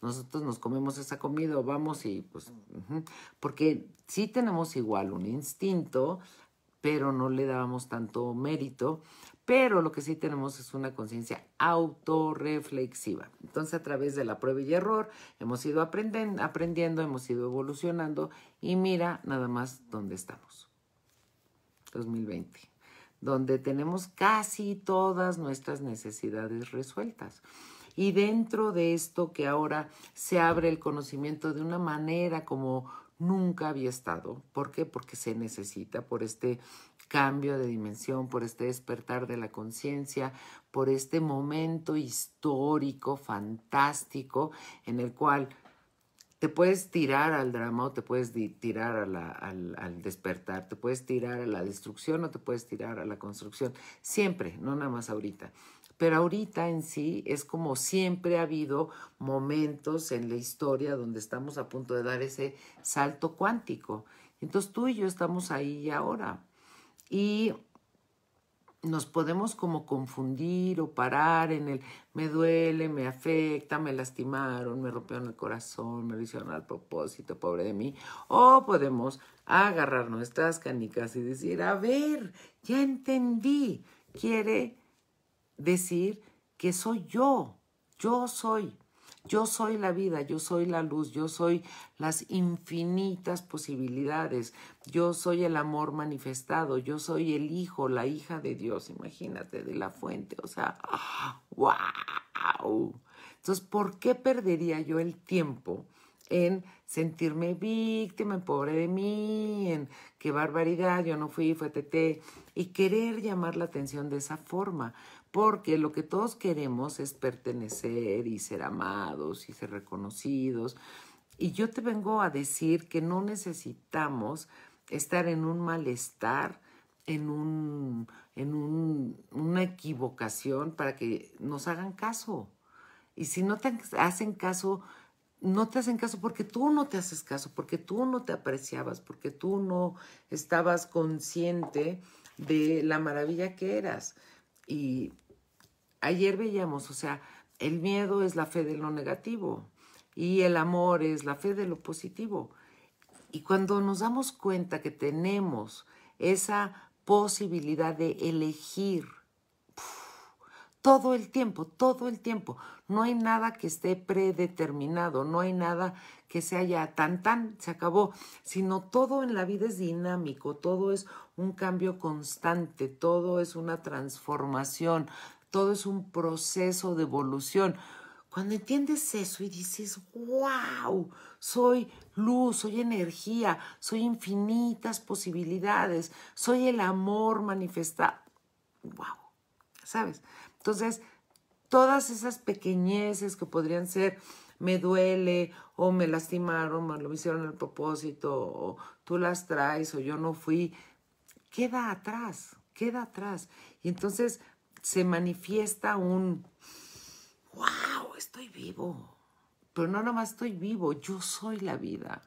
Nosotros nos comemos esa comida o vamos y pues... Porque sí tenemos igual un instinto, pero no le dábamos tanto mérito pero lo que sí tenemos es una conciencia autorreflexiva. Entonces, a través de la prueba y error, hemos ido aprendiendo, hemos ido evolucionando y mira nada más dónde estamos. 2020, donde tenemos casi todas nuestras necesidades resueltas. Y dentro de esto que ahora se abre el conocimiento de una manera como nunca había estado. ¿Por qué? Porque se necesita por este cambio de dimensión, por este despertar de la conciencia, por este momento histórico, fantástico, en el cual te puedes tirar al drama o te puedes tirar al, despertar, te puedes tirar a la destrucción o te puedes tirar a la construcción, siempre, no nada más ahorita. Pero ahorita en sí es como siempre ha habido momentos en la historia donde estamos a punto de dar ese salto cuántico. Entonces tú y yo estamos ahí ahora y nos podemos como confundir o parar en el me duele, me afecta, me lastimaron, me rompieron el corazón, me lo hicieron al propósito, pobre de mí. O podemos agarrar nuestras canicas y decir, a ver, ya entendí. Quiere decir que soy yo, yo soy. Yo soy la vida, yo soy la luz, yo soy las infinitas posibilidades, yo soy el amor manifestado, yo soy el hijo, la hija de Dios, imagínate, de la fuente, o sea, wow. ¡ah! Entonces, ¿por qué perdería yo el tiempo en sentirme víctima, pobre de mí, en qué barbaridad, yo no fui, fue TT, y querer llamar la atención de esa forma? porque lo que todos queremos es pertenecer y ser amados y ser reconocidos. Y yo te vengo a decir que no necesitamos estar en un malestar, en, un, en una equivocación para que nos hagan caso. Y si no te hacen caso, no te hacen caso porque tú no te haces caso, porque tú no te apreciabas, porque tú no estabas consciente de la maravilla que eras. Y ayer veíamos, o sea, el miedo es la fe de lo negativo y el amor es la fe de lo positivo. Y cuando nos damos cuenta que tenemos esa posibilidad de elegir todo el tiempo, todo el tiempo, no hay nada que esté predeterminado, no hay nada que se haya tan tan, se acabó, sino todo en la vida es dinámico, todo es un cambio constante, todo es una transformación todo es un proceso de evolución. Cuando entiendes eso y dices, wow, soy luz, soy energía, soy infinitas posibilidades, soy el amor manifestado, wow, ¿sabes? Entonces, todas esas pequeñeces que podrían ser, me duele, o me lastimaron, o lo hicieron al propósito, o tú las traes, o yo no fui, queda atrás, queda atrás. Y entonces se manifiesta un, wow, estoy vivo. Pero no nomás estoy vivo, yo soy la vida.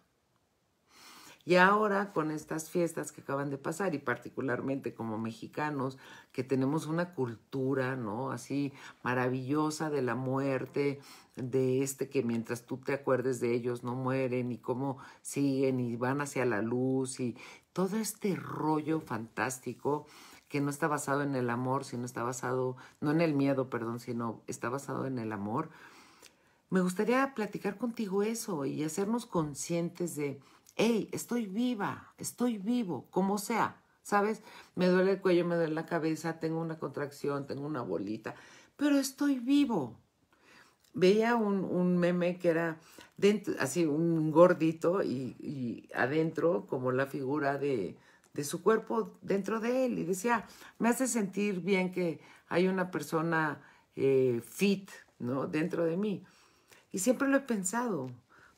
Y ahora con estas fiestas que acaban de pasar y particularmente como mexicanos que tenemos una cultura, ¿no? Así maravillosa de la muerte, de este que mientras tú te acuerdes de ellos no mueren y cómo siguen y van hacia la luz y todo este rollo fantástico que no está basado en el amor, sino está basado, no en el miedo, perdón, sino está basado en el amor. Me gustaría platicar contigo eso y hacernos conscientes de, hey, estoy viva, estoy vivo, como sea, ¿sabes? Me duele el cuello, me duele la cabeza, tengo una contracción, tengo una bolita, pero estoy vivo. Veía un, un meme que era así un gordito y adentro como la figura de, de su cuerpo dentro de él. Y decía, me hace sentir bien que hay una persona eh, fit, ¿no? Dentro de mí. Y siempre lo he pensado,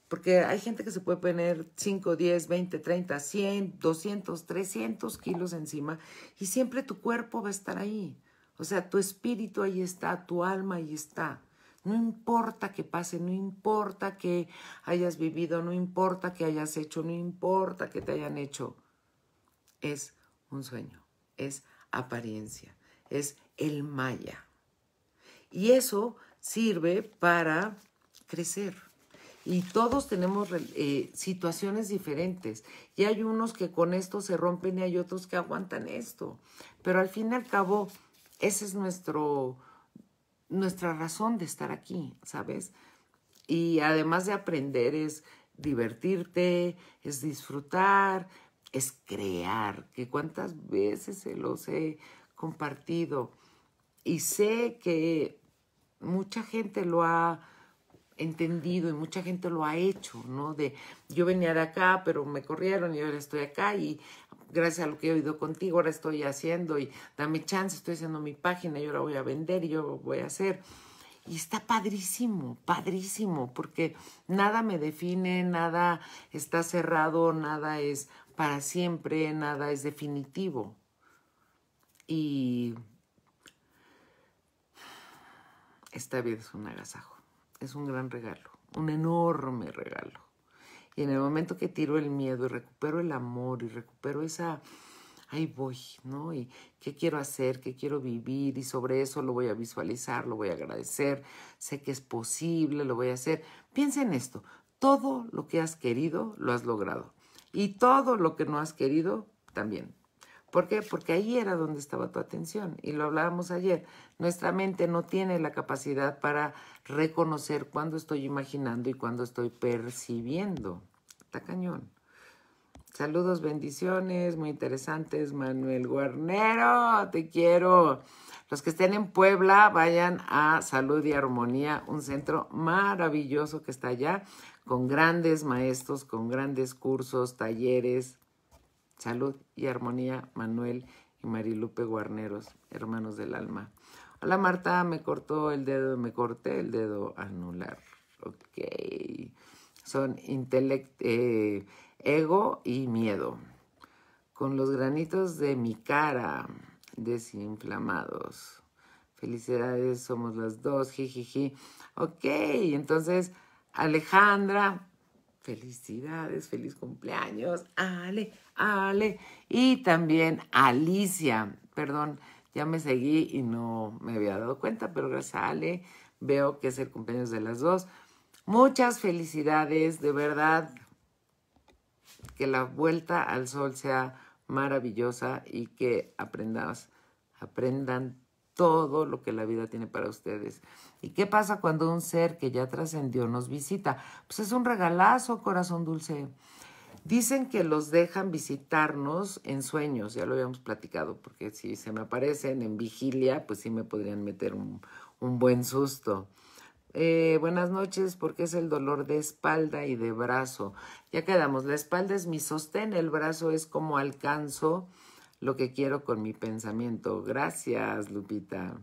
porque hay gente que se puede poner 5, 10, 20, 30, 100, 200, 300 kilos encima y siempre tu cuerpo va a estar ahí. O sea, tu espíritu ahí está, tu alma ahí está. No importa que pase, no importa que hayas vivido, no importa que hayas hecho, no importa que te hayan hecho es un sueño, es apariencia, es el maya. Y eso sirve para crecer. Y todos tenemos eh, situaciones diferentes. Y hay unos que con esto se rompen y hay otros que aguantan esto. Pero al fin y al cabo, esa es nuestro, nuestra razón de estar aquí, ¿sabes? Y además de aprender es divertirte, es disfrutar, es crear, que cuántas veces se los he compartido y sé que mucha gente lo ha entendido y mucha gente lo ha hecho, ¿no? De yo venía de acá, pero me corrieron y ahora estoy acá y gracias a lo que he oído contigo, ahora estoy haciendo y dame chance, estoy haciendo mi página y la voy a vender y yo voy a hacer. Y está padrísimo, padrísimo, porque nada me define, nada está cerrado, nada es para siempre, nada es definitivo. Y esta vida es un agasajo, es un gran regalo, un enorme regalo. Y en el momento que tiro el miedo y recupero el amor y recupero esa, ahí voy, ¿no? Y qué quiero hacer, qué quiero vivir y sobre eso lo voy a visualizar, lo voy a agradecer, sé que es posible, lo voy a hacer. Piensa en esto, todo lo que has querido lo has logrado. Y todo lo que no has querido también. ¿Por qué? Porque ahí era donde estaba tu atención y lo hablábamos ayer. Nuestra mente no tiene la capacidad para reconocer cuándo estoy imaginando y cuándo estoy percibiendo. Está cañón. Saludos, bendiciones, muy interesantes. Manuel Guarnero, te quiero. Los que estén en Puebla, vayan a Salud y Armonía, un centro maravilloso que está allá con grandes maestros, con grandes cursos, talleres. Salud y armonía, Manuel y Marilupe Guarneros, hermanos del alma. Hola Marta, me cortó el dedo, me corté el dedo anular. Ok. Son intelecto, eh, ego y miedo. Con los granitos de mi cara desinflamados. Felicidades, somos las dos, jijiji. Ok, entonces Alejandra, felicidades, feliz cumpleaños. Ale, Ale. Y también Alicia, perdón, ya me seguí y no me había dado cuenta, pero gracias Ale veo que es el cumpleaños de las dos. Muchas felicidades, de verdad. Que la vuelta al sol sea maravillosa y que aprendas, aprendan todo lo que la vida tiene para ustedes. ¿Y qué pasa cuando un ser que ya trascendió nos visita? Pues es un regalazo, corazón dulce. Dicen que los dejan visitarnos en sueños, ya lo habíamos platicado, porque si se me aparecen en vigilia, pues sí me podrían meter un, buen susto. Eh, buenas noches, porque es el dolor de espalda y de brazo. Ya quedamos, la espalda es mi sostén, el brazo es como alcanzo lo que quiero con mi pensamiento. Gracias, Lupita.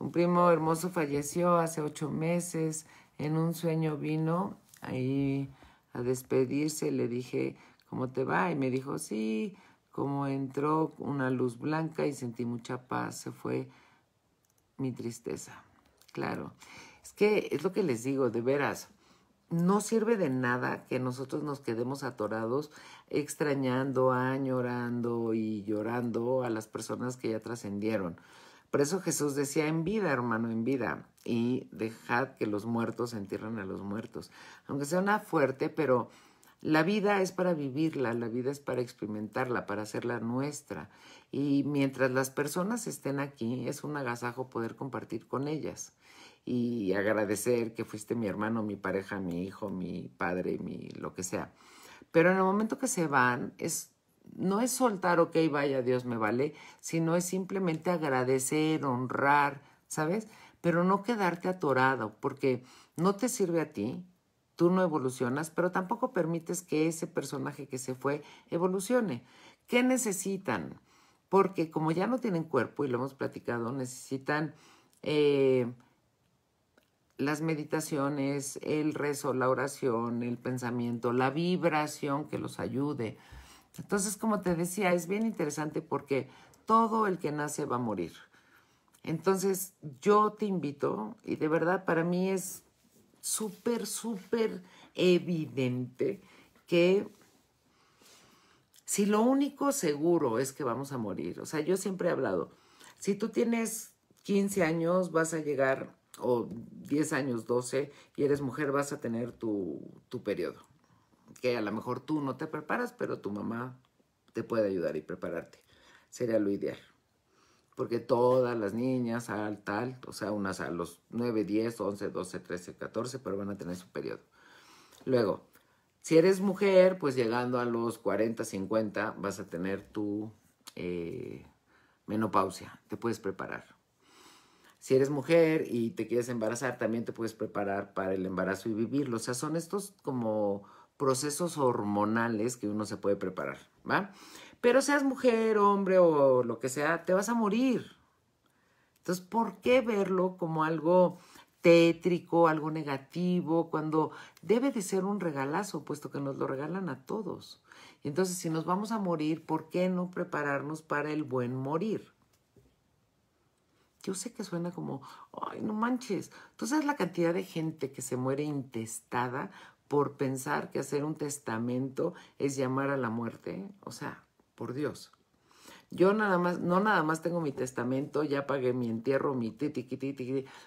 Un primo hermoso falleció hace ocho meses. En un sueño vino ahí a despedirse. Le dije, ¿cómo te va? Y me dijo, sí. Como entró una luz blanca y sentí mucha paz, se fue mi tristeza. Claro, es que es lo que les digo, de veras, no sirve de nada que nosotros nos quedemos atorados extrañando, añorando y llorando a las personas que ya trascendieron. Por eso Jesús decía, en vida, hermano, en vida, y dejad que los muertos entierren a los muertos. Aunque sea una fuerte, pero la vida es para vivirla, la vida es para experimentarla, para hacerla nuestra. Y mientras las personas estén aquí, es un agasajo poder compartir con ellas y agradecer que fuiste mi hermano, mi pareja, mi hijo, mi padre, mi lo que sea. Pero en el momento que se van, es no es soltar, ok, vaya, Dios me vale, sino es simplemente agradecer, honrar, ¿sabes? Pero no quedarte atorado, porque no te sirve a ti, tú no evolucionas, pero tampoco permites que ese personaje que se fue evolucione. ¿Qué necesitan? Porque como ya no tienen cuerpo, y lo hemos platicado, necesitan eh, las meditaciones, el rezo, la oración, el pensamiento, la vibración que los ayude. Entonces, como te decía, es bien interesante porque todo el que nace va a morir. Entonces, yo te invito, y de verdad para mí es súper, súper evidente que si lo único seguro es que vamos a morir, o sea, yo siempre he hablado, si tú tienes 15 años vas a llegar, o 10 años, 12, y eres mujer, vas a tener tu, tu periodo que a lo mejor tú no te preparas, pero tu mamá te puede ayudar y prepararte. Sería lo ideal. Porque todas las niñas al tal, o sea, unas a los 9, 10, 11, 12, 13, 14, pero van a tener su periodo. Luego, si eres mujer, pues llegando a los 40, 50, vas a tener tu eh, menopausia. Te puedes preparar. Si eres mujer y te quieres embarazar, también te puedes preparar para el embarazo y vivirlo. O sea, son estos como procesos hormonales que uno se puede preparar, ¿va? Pero seas mujer, hombre o lo que sea, te vas a morir. Entonces, ¿por qué verlo como algo tétrico, algo negativo, cuando debe de ser un regalazo, puesto que nos lo regalan a todos? entonces, si nos vamos a morir, ¿por qué no prepararnos para el buen morir? Yo sé que suena como, ay, no manches. sabes la cantidad de gente que se muere intestada por pensar que hacer un testamento es llamar a la muerte, o sea, por Dios. Yo nada más, no nada más tengo mi testamento, ya pagué mi entierro, mi titi,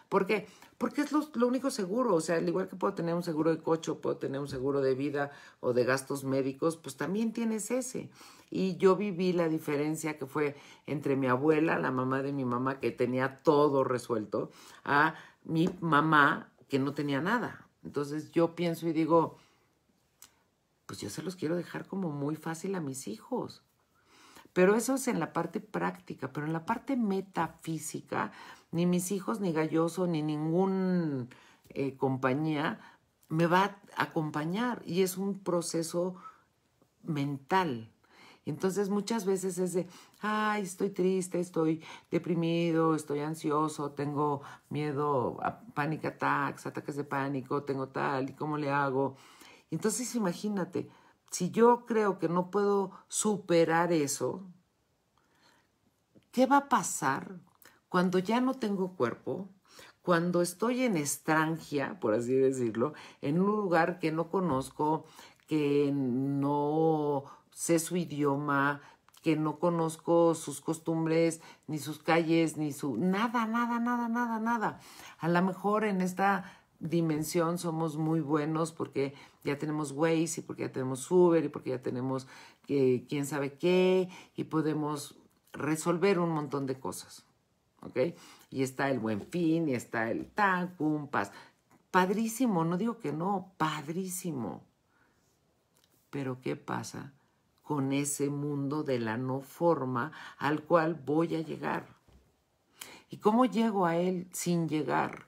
¿Por qué? Porque es lo, único seguro. O sea, al igual que puedo tener un seguro de coche, puedo tener un seguro de vida o de gastos médicos, pues también tienes ese. Y yo viví la diferencia que fue entre mi abuela, la mamá de mi mamá, que tenía todo resuelto, a mi mamá, que no tenía nada. Entonces yo pienso y digo, pues yo se los quiero dejar como muy fácil a mis hijos. Pero eso es en la parte práctica, pero en la parte metafísica, ni mis hijos, ni Galloso, ni ninguna eh, compañía me va a acompañar. Y es un proceso mental entonces muchas veces es de, ay, estoy triste, estoy deprimido, estoy ansioso, tengo miedo a panic attacks, ataques de pánico, tengo tal, ¿y cómo le hago? entonces imagínate, si yo creo que no puedo superar eso, ¿qué va a pasar cuando ya no tengo cuerpo? Cuando estoy en estrangia, por así decirlo, en un lugar que no conozco, que no sé su idioma, que no conozco sus costumbres, ni sus calles, ni su... Nada, nada, nada, nada, nada. A lo mejor en esta dimensión somos muy buenos porque ya tenemos Waze y porque ya tenemos Uber y porque ya tenemos que quién sabe qué y podemos resolver un montón de cosas. ¿Ok? Y está el buen fin y está el tan paz. Padrísimo, no digo que no, padrísimo. Pero ¿qué pasa? con ese mundo de la no forma al cual voy a llegar. ¿Y cómo llego a él sin llegar?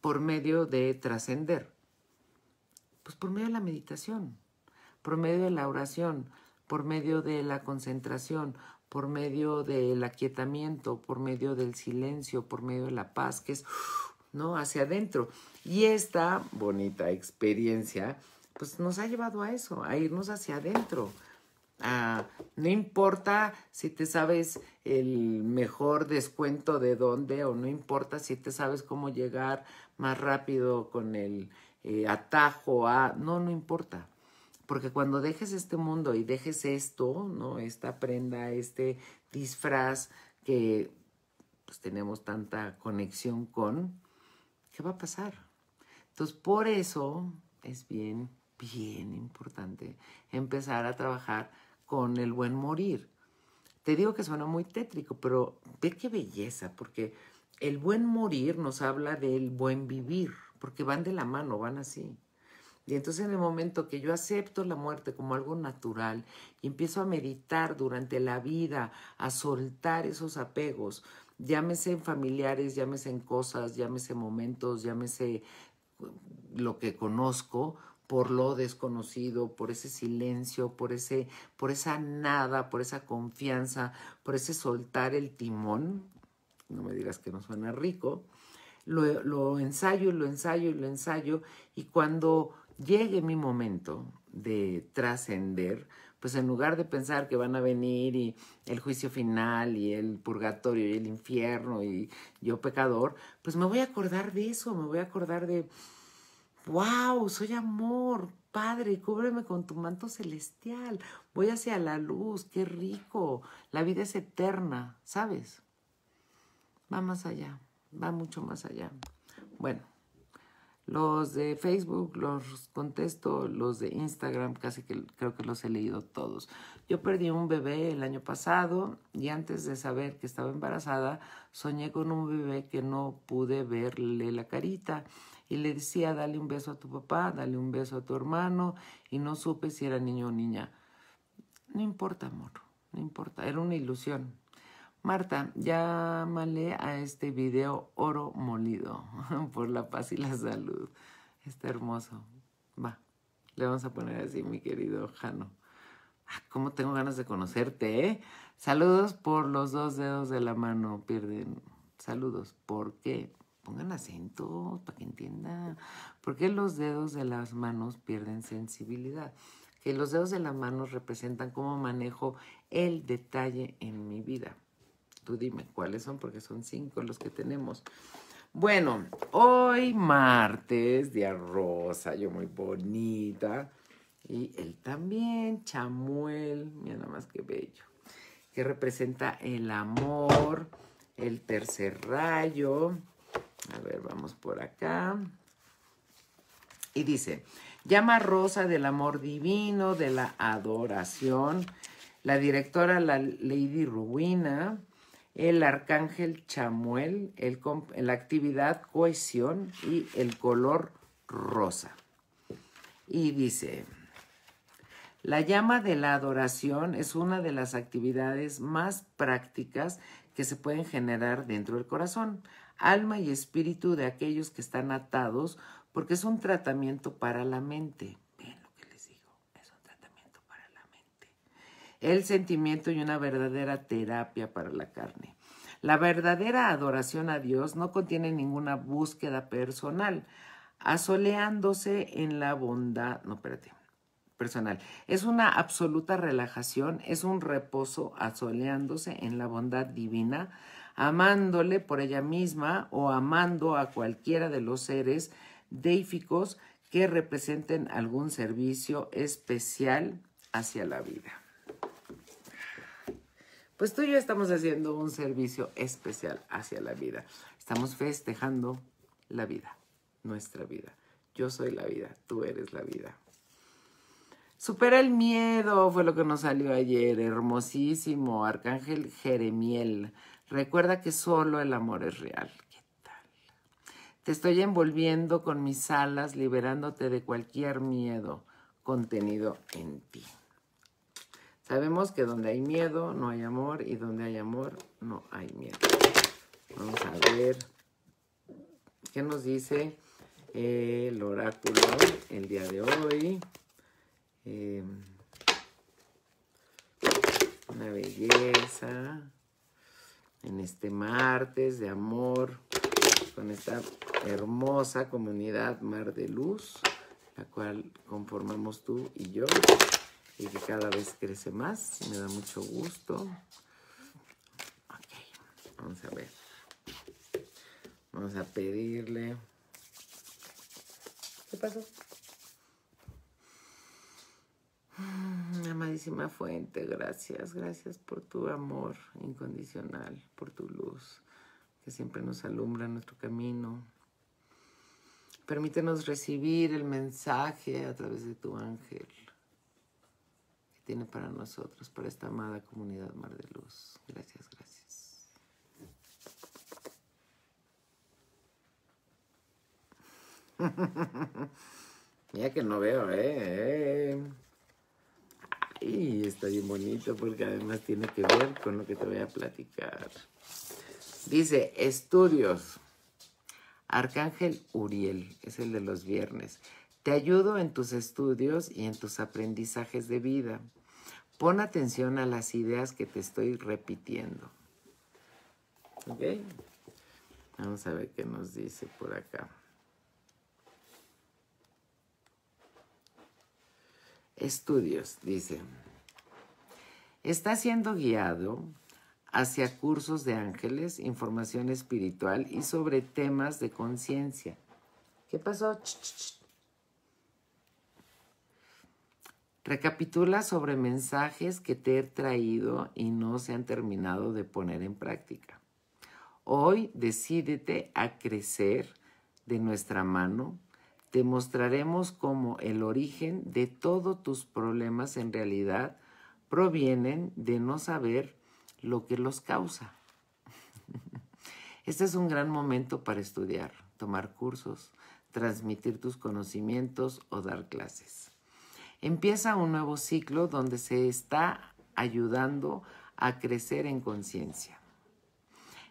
Por medio de trascender. Pues por medio de la meditación, por medio de la oración, por medio de la concentración, por medio del aquietamiento, por medio del silencio, por medio de la paz, que es, ¿no? Hacia adentro. Y esta bonita experiencia pues nos ha llevado a eso, a irnos hacia adentro. Ah, no importa si te sabes el mejor descuento de dónde o no importa si te sabes cómo llegar más rápido con el eh, atajo a... No, no importa. Porque cuando dejes este mundo y dejes esto, ¿no? Esta prenda, este disfraz que pues, tenemos tanta conexión con, ¿qué va a pasar? Entonces, por eso es bien bien importante empezar a trabajar con el buen morir. Te digo que suena muy tétrico, pero ve qué belleza, porque el buen morir nos habla del buen vivir, porque van de la mano, van así. Y entonces en el momento que yo acepto la muerte como algo natural y empiezo a meditar durante la vida, a soltar esos apegos, llámese en familiares, llámese en cosas, llámese momentos, llámese lo que conozco, por lo desconocido, por ese silencio, por, ese, por esa nada, por esa confianza, por ese soltar el timón, no me digas que no suena rico, lo, lo ensayo y lo ensayo y lo ensayo y cuando llegue mi momento de trascender, pues en lugar de pensar que van a venir y el juicio final y el purgatorio y el infierno y yo pecador, pues me voy a acordar de eso, me voy a acordar de, wow, soy amor, Padre, cúbreme con tu manto celestial, voy hacia la luz, qué rico, la vida es eterna, ¿sabes? Va más allá, va mucho más allá. Bueno, los de Facebook los contesto, los de Instagram casi que creo que los he leído todos. Yo perdí un bebé el año pasado y antes de saber que estaba embarazada, soñé con un bebé que no pude verle la carita y le decía, dale un beso a tu papá, dale un beso a tu hermano, y no supe si era niño o niña. No importa, amor, no importa, era una ilusión. Marta, llámale a este video oro molido por la paz y la salud. Está hermoso. Va, le vamos a poner así, mi querido Jano. Ah, ¿Cómo tengo ganas de conocerte, eh? Saludos por los dos dedos de la mano, pierden. Saludos, ¿por qué? pongan acento para que entiendan ¿Por qué los dedos de las manos pierden sensibilidad? Que los dedos de las manos representan cómo manejo el detalle en mi vida. Tú dime cuáles son, porque son cinco los que tenemos. Bueno, hoy martes, día rosa, yo muy bonita. Y él también, Chamuel, mira nada más que bello, que representa el amor, el tercer rayo, a ver, vamos por acá. Y dice, llama rosa del amor divino, de la adoración, la directora, la Lady Ruina, el arcángel Chamuel, el, la actividad cohesión y el color rosa. Y dice, la llama de la adoración es una de las actividades más prácticas que se pueden generar dentro del corazón alma y espíritu de aquellos que están atados, porque es un tratamiento para la mente. Vean lo que les digo, es un tratamiento para la mente. El sentimiento y una verdadera terapia para la carne. La verdadera adoración a Dios no contiene ninguna búsqueda personal, asoleándose en la bondad. No, espérate personal. Es una absoluta relajación, es un reposo asoleándose en la bondad divina, amándole por ella misma o amando a cualquiera de los seres deíficos que representen algún servicio especial hacia la vida. Pues tú y yo estamos haciendo un servicio especial hacia la vida. Estamos festejando la vida, nuestra vida. Yo soy la vida, tú eres la vida. Supera el miedo, fue lo que nos salió ayer. Hermosísimo, Arcángel Jeremiel. Recuerda que solo el amor es real. ¿Qué tal? Te estoy envolviendo con mis alas, liberándote de cualquier miedo contenido en ti. Sabemos que donde hay miedo no hay amor y donde hay amor no hay miedo. Vamos a ver qué nos dice el oráculo el día de hoy. Em, una belleza en este martes de amor con esta hermosa comunidad Mar de Luz, la cual conformamos tú y yo y que cada vez crece más. Me da mucho gusto. Ok, vamos a ver. Vamos a pedirle. ¿Qué pasó? Mm, amadísima fuente, gracias, gracias por tu amor incondicional, por tu luz que siempre nos alumbra nuestro camino. Permítenos recibir el mensaje a través de tu ángel que tiene para nosotros, para esta amada comunidad Mar de Luz. Gracias, gracias. Mira que no veo, eh. Y está bien bonito porque además tiene que ver con lo que te voy a platicar. Dice, estudios. Arcángel Uriel, es el de los viernes. Te ayudo en tus estudios y en tus aprendizajes de vida. Pon atención a las ideas que te estoy repitiendo. ¿Ok? Vamos a ver qué nos dice por acá. estudios, dice. Está siendo guiado hacia cursos de ángeles, información espiritual y sobre temas de conciencia. ¿Qué pasó? Recapitula sobre mensajes que te he traído y no se han terminado de poner en práctica. Hoy decídete a crecer de nuestra mano te mostraremos cómo el origen de todos tus problemas en realidad provienen de no saber lo que los causa. Este es un gran momento para estudiar, tomar cursos, transmitir tus conocimientos o dar clases. Empieza un nuevo ciclo donde se está ayudando a crecer en conciencia.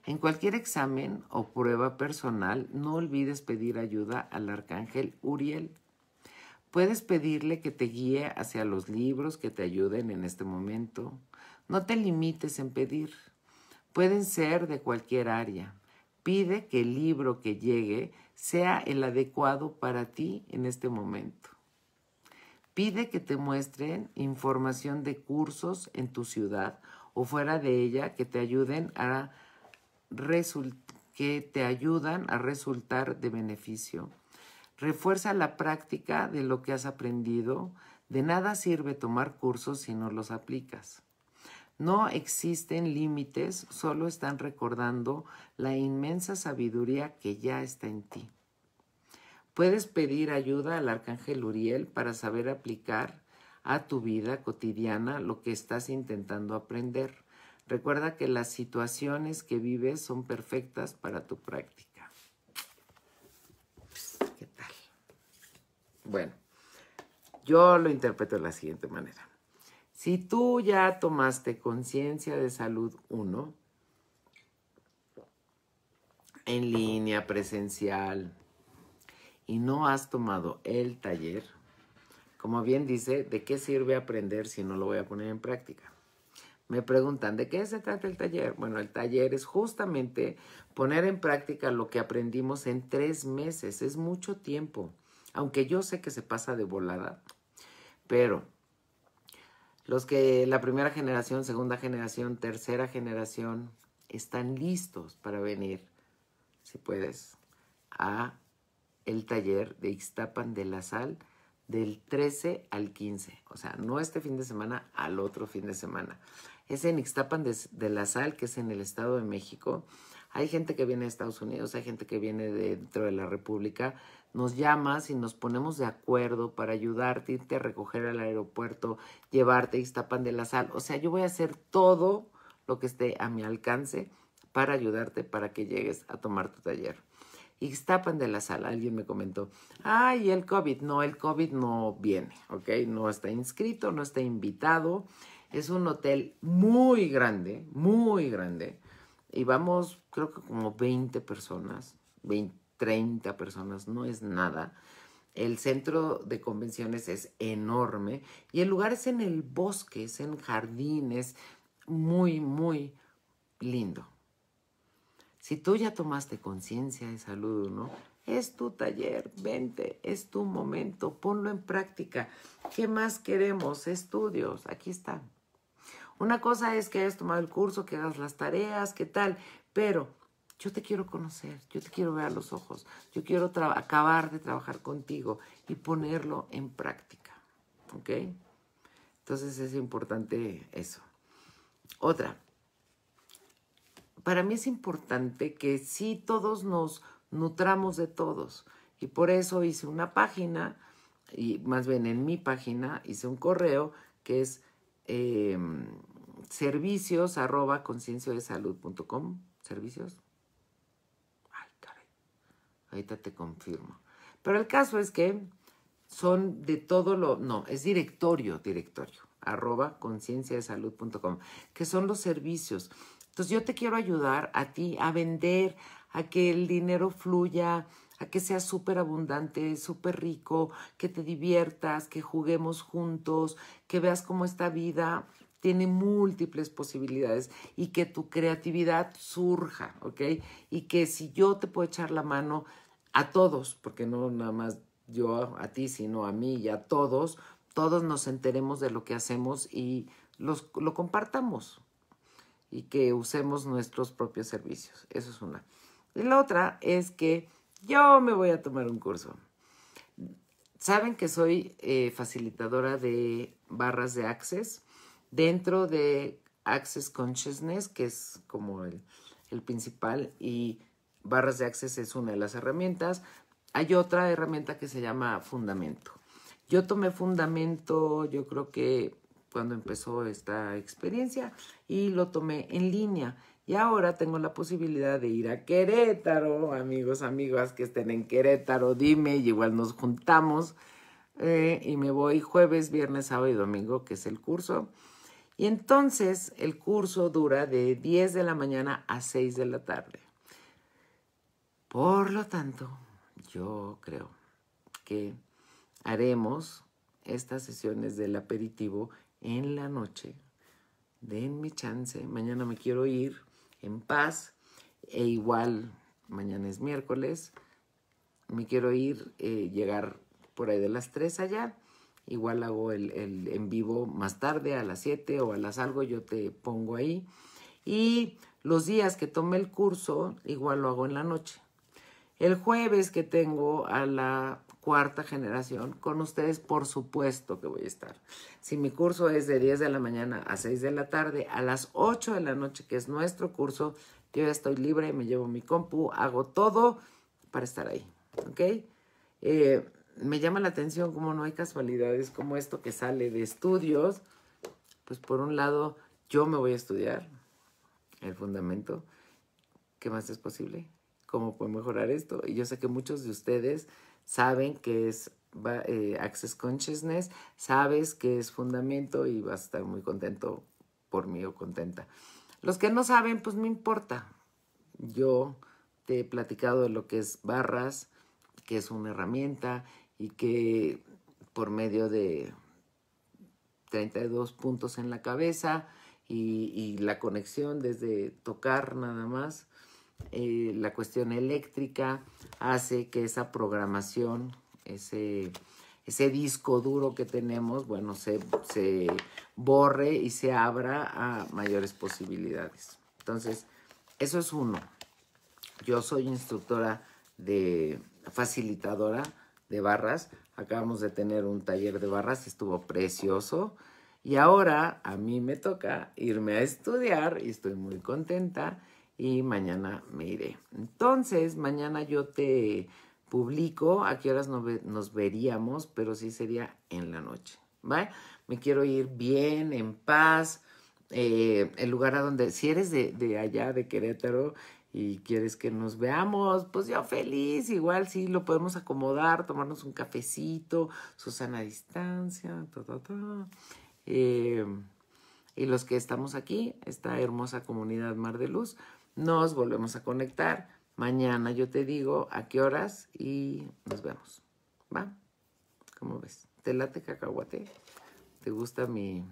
En cualquier examen o prueba personal, no olvides pedir ayuda al arcángel Uriel. Puedes pedirle que te guíe hacia los libros que te ayuden en este momento. No te limites en pedir. Pueden ser de cualquier área. Pide que el libro que llegue sea el adecuado para ti en este momento. Pide que te muestren información de cursos en tu ciudad o fuera de ella que te ayuden a que te ayudan a resultar de beneficio. Refuerza la práctica de lo que has aprendido. De nada sirve tomar cursos si no los aplicas. No existen límites, solo están recordando la inmensa sabiduría que ya está en ti. Puedes pedir ayuda al arcángel Uriel para saber aplicar a tu vida cotidiana lo que estás intentando aprender. Recuerda que las situaciones que vives son perfectas para tu práctica. ¿Qué tal? Bueno, yo lo interpreto de la siguiente manera. Si tú ya tomaste conciencia de salud 1, en línea, presencial, y no has tomado el taller, como bien dice, ¿de qué sirve aprender si no lo voy a poner en práctica? Me preguntan, ¿de qué se trata el taller? Bueno, el taller es justamente poner en práctica lo que aprendimos en tres meses. Es mucho tiempo, aunque yo sé que se pasa de volada, pero los que la primera generación, segunda generación, tercera generación están listos para venir, si puedes, a el taller de Ixtapan de la Sal del 13 al 15, o sea, no este fin de semana, al otro fin de semana es en Ixtapan de, la Sal, que es en el Estado de México. Hay gente que viene de Estados Unidos, hay gente que viene de dentro de la República. Nos llamas y nos ponemos de acuerdo para ayudarte, irte a recoger al aeropuerto, llevarte a Ixtapan de la Sal. O sea, yo voy a hacer todo lo que esté a mi alcance para ayudarte para que llegues a tomar tu taller. Ixtapan de la Sal, alguien me comentó, ay, el COVID, no, el COVID no viene, ¿ok? No está inscrito, no está invitado. Es un hotel muy grande, muy grande. Y vamos, creo que como 20 personas, 20, 30 personas, no es nada. El centro de convenciones es enorme y el lugar es en el bosque, es en jardines, muy, muy lindo. Si tú ya tomaste conciencia de salud, ¿no? Es tu taller, vente, es tu momento, ponlo en práctica. ¿Qué más queremos? Estudios, aquí están. Una cosa es que hayas tomado el curso, que hagas las tareas, qué tal, pero yo te quiero conocer, yo te quiero ver a los ojos, yo quiero acabar de trabajar contigo y ponerlo en práctica. ¿Ok? Entonces es importante eso. Otra. Para mí es importante que sí todos nos nutramos de todos. Y por eso hice una página, y más bien en mi página hice un correo que es Em, servicios arroba concienciodesalud.com. Servicios. Ay, caray. Ahorita te confirmo. Pero el caso es que son de todo lo. No, es directorio, directorio. Arroba concienciadesalud.com, que son los servicios. Entonces, yo te quiero ayudar a ti a vender, a que el dinero fluya, que sea súper abundante, súper rico, que te diviertas, que juguemos juntos, que veas cómo esta vida tiene múltiples posibilidades y que tu creatividad surja, ¿ok? Y que si yo te puedo echar la mano a todos, porque no nada más yo a ti, sino a mí y a todos, todos nos enteremos de lo que hacemos y lo compartamos y que usemos nuestros propios servicios. Eso es una. Y la otra es que yo me voy a tomar un curso. Saben que soy eh, facilitadora de barras de Access dentro de Access Consciousness, que es como el, el principal, y barras de Access es una de las herramientas. Hay otra herramienta que se llama Fundamento. Yo tomé Fundamento, yo creo que cuando empezó esta experiencia, y lo tomé en línea. Y ahora tengo la posibilidad de ir a Querétaro, amigos, amigas que estén en Querétaro, dime, y igual nos juntamos. Eh, y me voy jueves, viernes, sábado y domingo, que es el curso. Y entonces el curso dura de 10 de la mañana a 6 de la tarde. Por lo tanto, yo creo que haremos estas sesiones del aperitivo en la noche. Denme chance, mañana me quiero ir en paz. E igual, mañana es miércoles, me quiero ir, eh, llegar por ahí de las 3 allá. Igual hago el, el, en vivo más tarde, a las 7 o a las algo, yo te pongo ahí. Y los días que tome el curso, igual lo hago en la noche. El jueves que tengo a la cuarta generación, con ustedes por supuesto que voy a estar. Si mi curso es de 10 de la mañana a 6 de la tarde, a las 8 de la noche, que es nuestro curso, yo ya estoy libre, me llevo mi compu, hago todo para estar ahí, ¿ok? Eh, me llama la atención cómo no hay casualidades como esto que sale de estudios. Pues por un lado, yo me voy a estudiar el fundamento. ¿Qué más es posible? ¿Cómo puedo mejorar esto? Y yo sé que muchos de ustedes saben que es eh, Access Consciousness, sabes que es fundamento y vas a estar muy contento por mí o contenta. Los que no saben, pues no importa. Yo te he platicado de lo que es barras, que es una herramienta y que por medio de 32 puntos en la cabeza y la conexión desde tocar nada más, eh, la cuestión eléctrica hace que esa programación, ese, disco duro que tenemos, bueno, se, se borre y se abra a mayores posibilidades. Entonces, eso es uno. Yo soy instructora de facilitadora de barras. Acabamos de tener un taller de barras, estuvo precioso. Y ahora a mí me toca irme a estudiar y estoy muy contenta y mañana me iré. Entonces, mañana yo te publico a qué horas nos veríamos, pero sí sería en la noche, ¿vale? Me quiero ir bien, en paz. Eh, el lugar a donde, si eres de, allá, de Querétaro, y quieres que nos veamos, pues yo feliz, igual sí lo podemos acomodar, tomarnos un cafecito, Susana a distancia, ta, ta, ta. Eh, y los que estamos aquí, esta hermosa comunidad Mar de Luz, nos volvemos a conectar. Mañana yo te digo a qué horas y nos vemos. ¿Va? ¿Cómo ves? ¿Te late cacahuate? ¿Te gusta mi,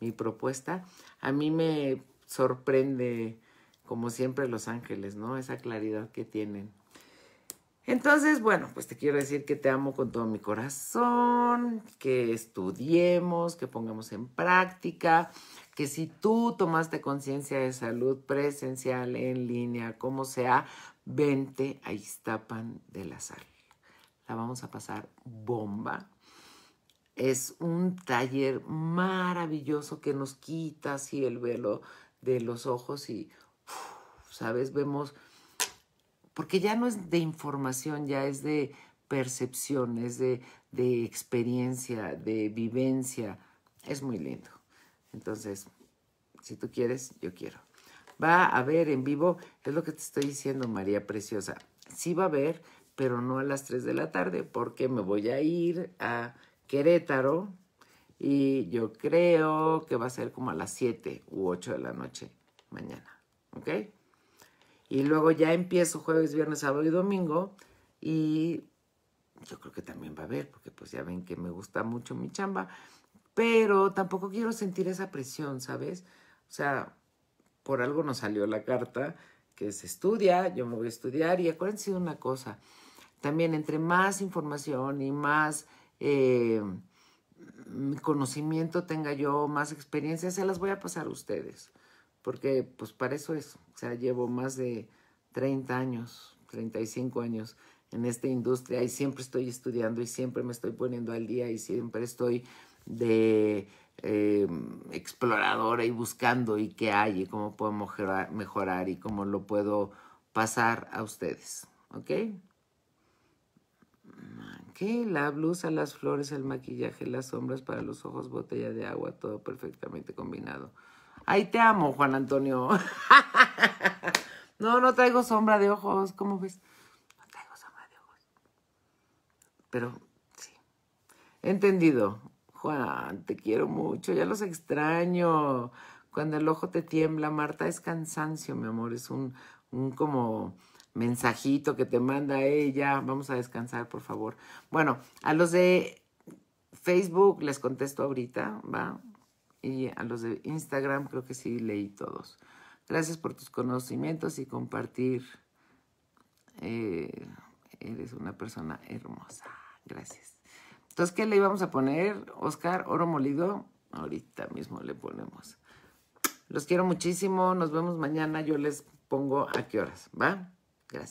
mi propuesta? A mí me sorprende, como siempre, Los Ángeles, ¿no? Esa claridad que tienen. Entonces, bueno, pues te quiero decir que te amo con todo mi corazón, que estudiemos, que pongamos en práctica, que si tú tomaste conciencia de salud presencial, en línea, como sea, vente a Iztapan de la Sal. La vamos a pasar bomba. Es un taller maravilloso que nos quita así el velo de los ojos y, ¿sabes? Vemos, porque ya no es de información, ya es de percepción, es de experiencia, de vivencia. Es muy lindo. Entonces, si tú quieres, yo quiero. Va a haber en vivo, es lo que te estoy diciendo, María Preciosa. Sí va a haber, pero no a las 3 de la tarde, porque me voy a ir a Querétaro y yo creo que va a ser como a las 7 u 8 de la noche mañana, ¿ok? Y luego ya empiezo jueves, viernes, sábado y domingo y yo creo que también va a haber, porque pues ya ven que me gusta mucho mi chamba pero tampoco quiero sentir esa presión, ¿sabes? O sea, por algo nos salió la carta que se estudia, yo me voy a estudiar y acuérdense de una cosa, también entre más información y más eh, mm, conocimiento tenga yo, más experiencia, se las voy a pasar a ustedes, porque pues para eso es, o sea, llevo más de 30 años, 35 años en esta industria y siempre estoy estudiando y siempre me estoy poniendo al día y siempre estoy de em, exploradora y buscando y qué hay y cómo puedo mejorar, y cómo lo puedo pasar a ustedes. ¿Ok? ¿Qué? La blusa, las flores, el maquillaje, las sombras para los ojos, botella de agua, todo perfectamente combinado. Ahí te amo, Juan Antonio. no, no traigo sombra de ojos, ¿cómo ves? No traigo sombra de ojos. Pero, sí. Entendido. Juan, ah, te quiero mucho, ya los extraño. Cuando el ojo te tiembla, Marta, es cansancio, mi amor, es un, un como mensajito que te manda ella. Vamos a descansar, por favor. Bueno, a los de Facebook les contesto ahorita, ¿va? Y a los de Instagram creo que sí leí todos. Gracias por tus conocimientos y compartir. Eh, eres una persona hermosa. Gracias. Entonces, ¿qué le íbamos a poner? Oscar, oro molido. Ahorita mismo le ponemos. Los quiero muchísimo. Nos vemos mañana. Yo les pongo a qué horas. ¿Va?